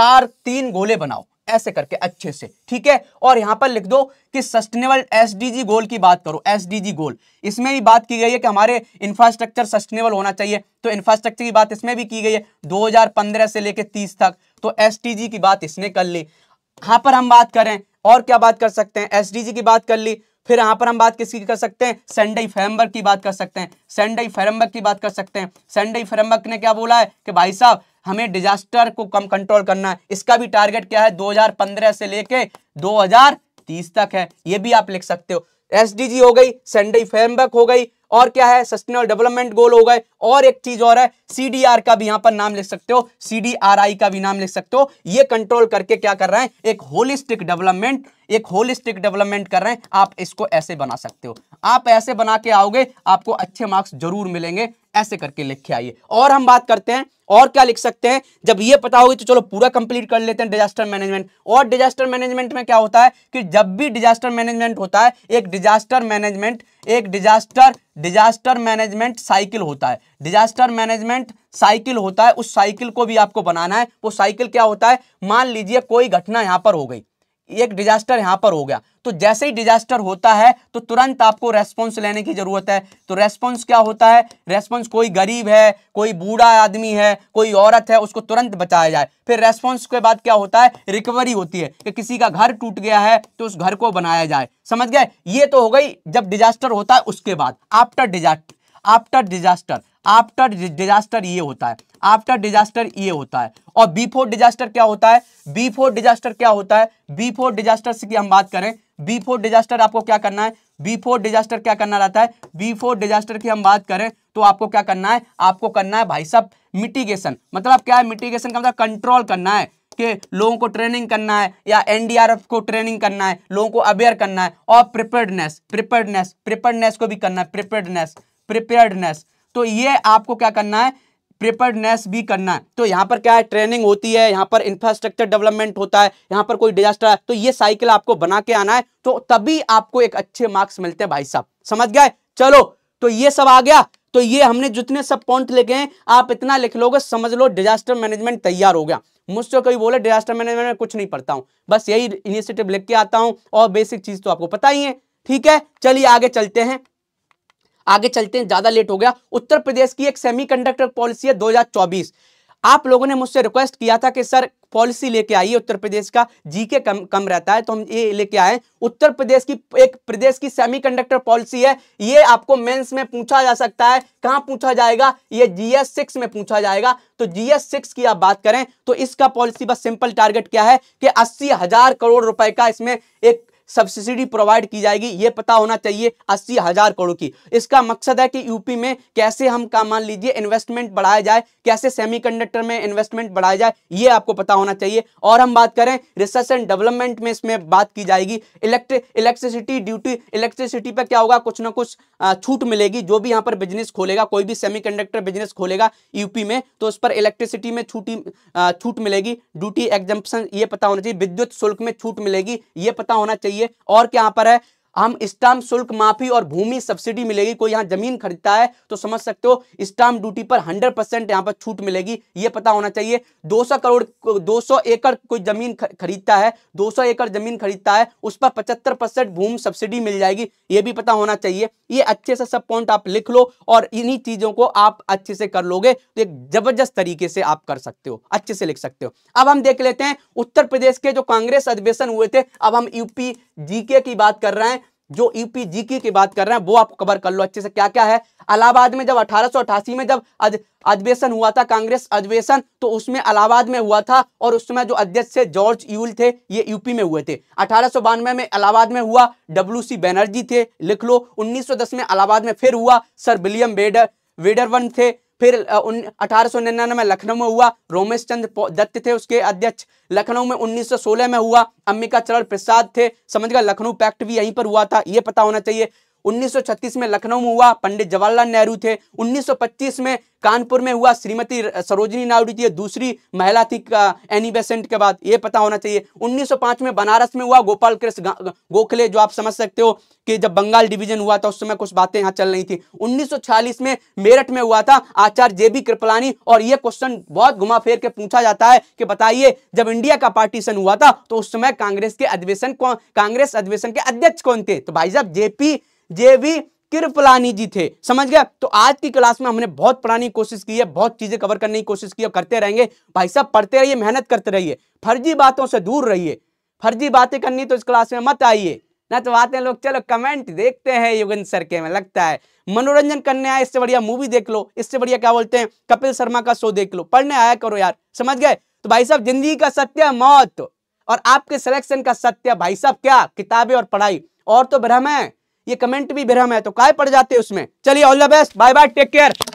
चार तीन गोले बनाओ ऐसे करके अच्छे से ठीक है और यहां पर लिख दो कि सस्टेनेबल एसडीजी गोल की बात करो एसडीजी गोल इसमें भी बात की गई है कि हमारे इंफ्रास्ट्रक्चर सस्टेनेबल होना चाहिए तो इंफ्रास्ट्रक्चर की बात इसमें भी की गई है 2015 से लेकर 30 तक तो एसडीजी की बात इसने कर ली यहां पर हम बात करें और क्या बात कर सकते हैं एसडीजी की बात कर ली फिर यहाँ पर हम बात किसकी कर सकते हैं सेंडई फेरमबर्ग की बात कर सकते हैं सेंडई फेरमबर्ग की बात कर सकते हैं सेंडई फेरमबर्ग ने क्या बोला है कि भाई साहब हमें डिजास्टर को कम कंट्रोल करना है इसका भी टारगेट क्या है 2015 से लेके 2030 तक है ये भी आप लिख सकते हो एस हो गई सेंडई फ्रेमवर्क हो गई और क्या है सस्टेनेबल डेवलपमेंट गोल हो गए और एक चीज और है सीडीआर का भी यहां पर नाम लिख सकते हो सीडीआरआई का भी नाम लिख सकते हो ये कंट्रोल करके क्या कर रहे हैं एक होलिस्टिक डेवलपमेंट एक होलिस्टिक डेवलपमेंट कर रहे हैं आप इसको ऐसे बना सकते हो आप ऐसे बना के आओगे आपको अच्छे मार्क्स जरूर मिलेंगे ऐसे करके लिख के आइए और हम बात करते हैं और क्या लिख सकते हैं जब ये पता होगी तो चलो पूरा कंप्लीट कर लेते हैं डिजास्टर मैनेजमेंट और डिजास्टर मैनेजमेंट में क्या होता है कि जब भी डिजास्टर मैनेजमेंट होता है एक डिजास्टर मैनेजमेंट एक डिजास्टर डिजास्टर मैनेजमेंट साइकिल होता है डिजास्टर मैनेजमेंट करंट साइकिल होता है उस साइकिल को भी आपको बनाना है वो साइकिल क्या होता है मान लीजिए कोई घटना यहाँ पर हो गई एक डिजास्टर यहाँ पर हो गया तो जैसे ही डिजास्टर होता है तो तुरंत आपको रेस्पॉन्स लेने की ज़रूरत है तो रेस्पॉन्स क्या होता है रेस्पॉन्स कोई गरीब है कोई बूढ़ा आदमी है कोई औरत है उसको तुरंत बचाया जाए फिर रेस्पॉन्स के बाद क्या होता है रिकवरी होती है कि किसी का घर टूट गया है तो उस घर को बनाया जाए समझ गए ये तो हो गई जब डिजास्टर होता है उसके बाद after disaster after disaster after disaster ये होता है आफ्टर डिजास्टर ये होता है और बिफोर डिजास्टर क्या होता है बिफोर डिजास्टर क्या होता है बिफोर डिजास्टर से की हम बात करें बिफोर डिजास्टर आपको क्या करना है बिफोर डिजास्टर क्या करना रहता है बिफोर डिजास्टर की हम बात करें तो आपको क्या करना है आपको करना है भाई साहब मिटिगेशन मतलब क्या है मिटिगेशन का मतलब कंट्रोल करना है के लोगों को ट्रेनिंग करना है या एनडीआरएफ को ट्रेनिंग करना है लोगों को अवेयर करना है और प्रिपेयर्डनेस प्रिपेयर्डनेस प्रिपेयर्डनेस को भी करना है प्रिपेयर्डनेस प्रिपेयर्डनेस तो ये आपको क्या करना है प्रिपेडनेस भी करना है तो यहाँ पर क्या है ट्रेनिंग होती है यहाँ पर इंफ्रास्ट्रक्चर डेवलपमेंट होता है यहाँ पर कोई डिजास्टर है तो ये साइकिल आपको बना के आना है तो तभी आपको एक अच्छे मार्क्स मिलते हैं भाई साहब समझ गए चलो तो ये सब आ गया तो ये हमने जितने सब पॉइंट लिखे हैं आप इतना लिख लोगे समझ लो डिजास्टर मैनेजमेंट तैयार हो गया मुझसे कोई बोले डिजास्टर मैनेजमेंट में कुछ नहीं पढ़ता हूँ बस यही इनिशिएटिव लिख के आता हूँ और बेसिक चीज़ तो आपको पता ही है ठीक है चलिए आगे चलते हैं आगे चलते हैं ज्यादा लेट हो गया उत्तर प्रदेश की एक सेमीकंडक्टर पॉलिसी है 2024 आप लोगों ने मुझसे रिक्वेस्ट किया था कि सर पॉलिसी लेके आइए उत्तर प्रदेश का जीके कम कम रहता है तो हम ये लेके आए उत्तर प्रदेश की एक प्रदेश की सेमीकंडक्टर पॉलिसी है ये आपको मेंस में पूछा जा सकता है कहाँ पूछा जाएगा ये जीएस सिक्स में पूछा जाएगा तो जीएस सिक्स की आप बात करें तो इसका पॉलिसी बस सिंपल टारगेट क्या है कि अस्सी हजार करोड़ रुपए का इसमें एक सब्सिडी प्रोवाइड की जाएगी ये पता होना चाहिए अस्सी हजार करोड़ की इसका मकसद है कि यूपी में कैसे हम का मान लीजिए इन्वेस्टमेंट बढ़ाया जाए कैसे सेमीकंडक्टर में इन्वेस्टमेंट बढ़ाया जाए ये आपको पता होना चाहिए और हम बात करें रिसर्च एंड डेवलपमेंट में इसमें बात की जाएगी इलेक्ट्रिक इलेक्ट्रिसिटी ड्यूटी इलेक्ट्रिसिटी पर क्या होगा कुछ ना कुछ छूट मिलेगी जो भी यहाँ पर बिजनेस खोलेगा कोई भी सेमी बिजनेस खोलेगा यूपी में तो उस पर इलेक्ट्रिसिटी में छूटी छूट मिलेगी ड्यूटी एग्जाम्पन ये पता होना चाहिए विद्युत शुल्क में छूट मिलेगी ये पता होना चाहिए चाहिए और क्या यहाँ पर है हम स्टाम्प शुल्क माफी और भूमि सब्सिडी मिलेगी कोई यहाँ जमीन खरीदता है तो समझ सकते हो स्टाम्प ड्यूटी पर 100 परसेंट यहाँ पर छूट मिलेगी ये पता होना चाहिए 200 करोड़ 200 एकड़ कोई जमीन खरीदता है 200 एकड़ जमीन खरीदता है उस पर 75 परसेंट भूमि सब्सिडी मिल जाएगी ये भी पता होना चाहिए ये अच्छे से सब पॉइंट आप लिख लो और इन्हीं चीज़ों को आप अच्छे से कर लोगे तो एक जबरदस्त तरीके से आप कर सकते हो अच्छे से लिख सकते हो अब हम देख लेते हैं उत्तर प्रदेश के जो कांग्रेस अधिवेशन हुए थे अब हम यूपी जीके की बात कर रहे हैं जो यूपी e जीके की बात कर रहे हैं वो आप कवर कर लो अच्छे से क्या क्या है अलाहाबाद में जब अठारह में जब अधिवेशन हुआ था कांग्रेस अधिवेशन तो उसमें अलाहाबाद में हुआ था और उसमें जो अध्यक्ष थे जॉर्ज यूल थे ये यूपी में हुए थे अठारह में अलाहाबाद में हुआ डब्ल्यू सी बनर्जी थे लिख लो उन्नीस में अलाहाबाद में फिर हुआ सर विलियम वेडर वेडरवन थे फिर अठारह में लखनऊ में हुआ रोमेश चंद्र दत्त थे उसके अध्यक्ष लखनऊ में 1916 में हुआ अम्बिका चरण प्रसाद थे समझ गया लखनऊ पैक्ट भी यहीं पर हुआ था ये पता होना चाहिए 1936 में लखनऊ में हुआ पंडित जवाहरलाल नेहरू थे 1925 में कानपुर में हुआ श्रीमती सरोजनी नायडू जी दूसरी महिला थी एनी बेसेंट के बाद ये पता होना चाहिए 1905 में बनारस में हुआ गोपाल कृष्ण गोखले जो आप समझ सकते हो कि जब बंगाल डिवीजन हुआ था उस समय कुछ बातें यहाँ चल रही थी 1946 में मेरठ में हुआ था आचार्य जे बी कृपलानी और ये क्वेश्चन बहुत घुमा फेर के पूछा जाता है कि बताइए जब इंडिया का पार्टीशन हुआ था तो उस समय कांग्रेस के अधिवेशन कांग्रेस अधिवेशन के अध्यक्ष कौन थे तो भाई साहब JP J V Kripalani ji थे समझ गया तो आज की क्लास में हमने बहुत पढ़ाने की कोशिश की है बहुत चीजें कवर करने की कोशिश की और करते रहेंगे भाई साहब पढ़ते रहिए मेहनत करते रहिए फर्जी बातों से दूर रहिए फर्जी बातें करनी तो इस क्लास में मत आइए ना तो आते हैं लोग चलो कमेंट देखते हैं योगेंद्र सर के में लगता है मनोरंजन करने आए इससे बढ़िया मूवी देख लो इससे बढ़िया क्या बोलते हैं कपिल शर्मा का शो देख लो पढ़ने आया करो यार समझ गए तो भाई साहब जिंदगी का सत्य मौत और आपके सिलेक्शन का सत्य भाई साहब क्या किताबें और पढ़ाई और तो ब्रह्म है ये कमेंट भी बिरहम है तो काय पड़ जाते हैं उसमें चलिए all the best bye bye take care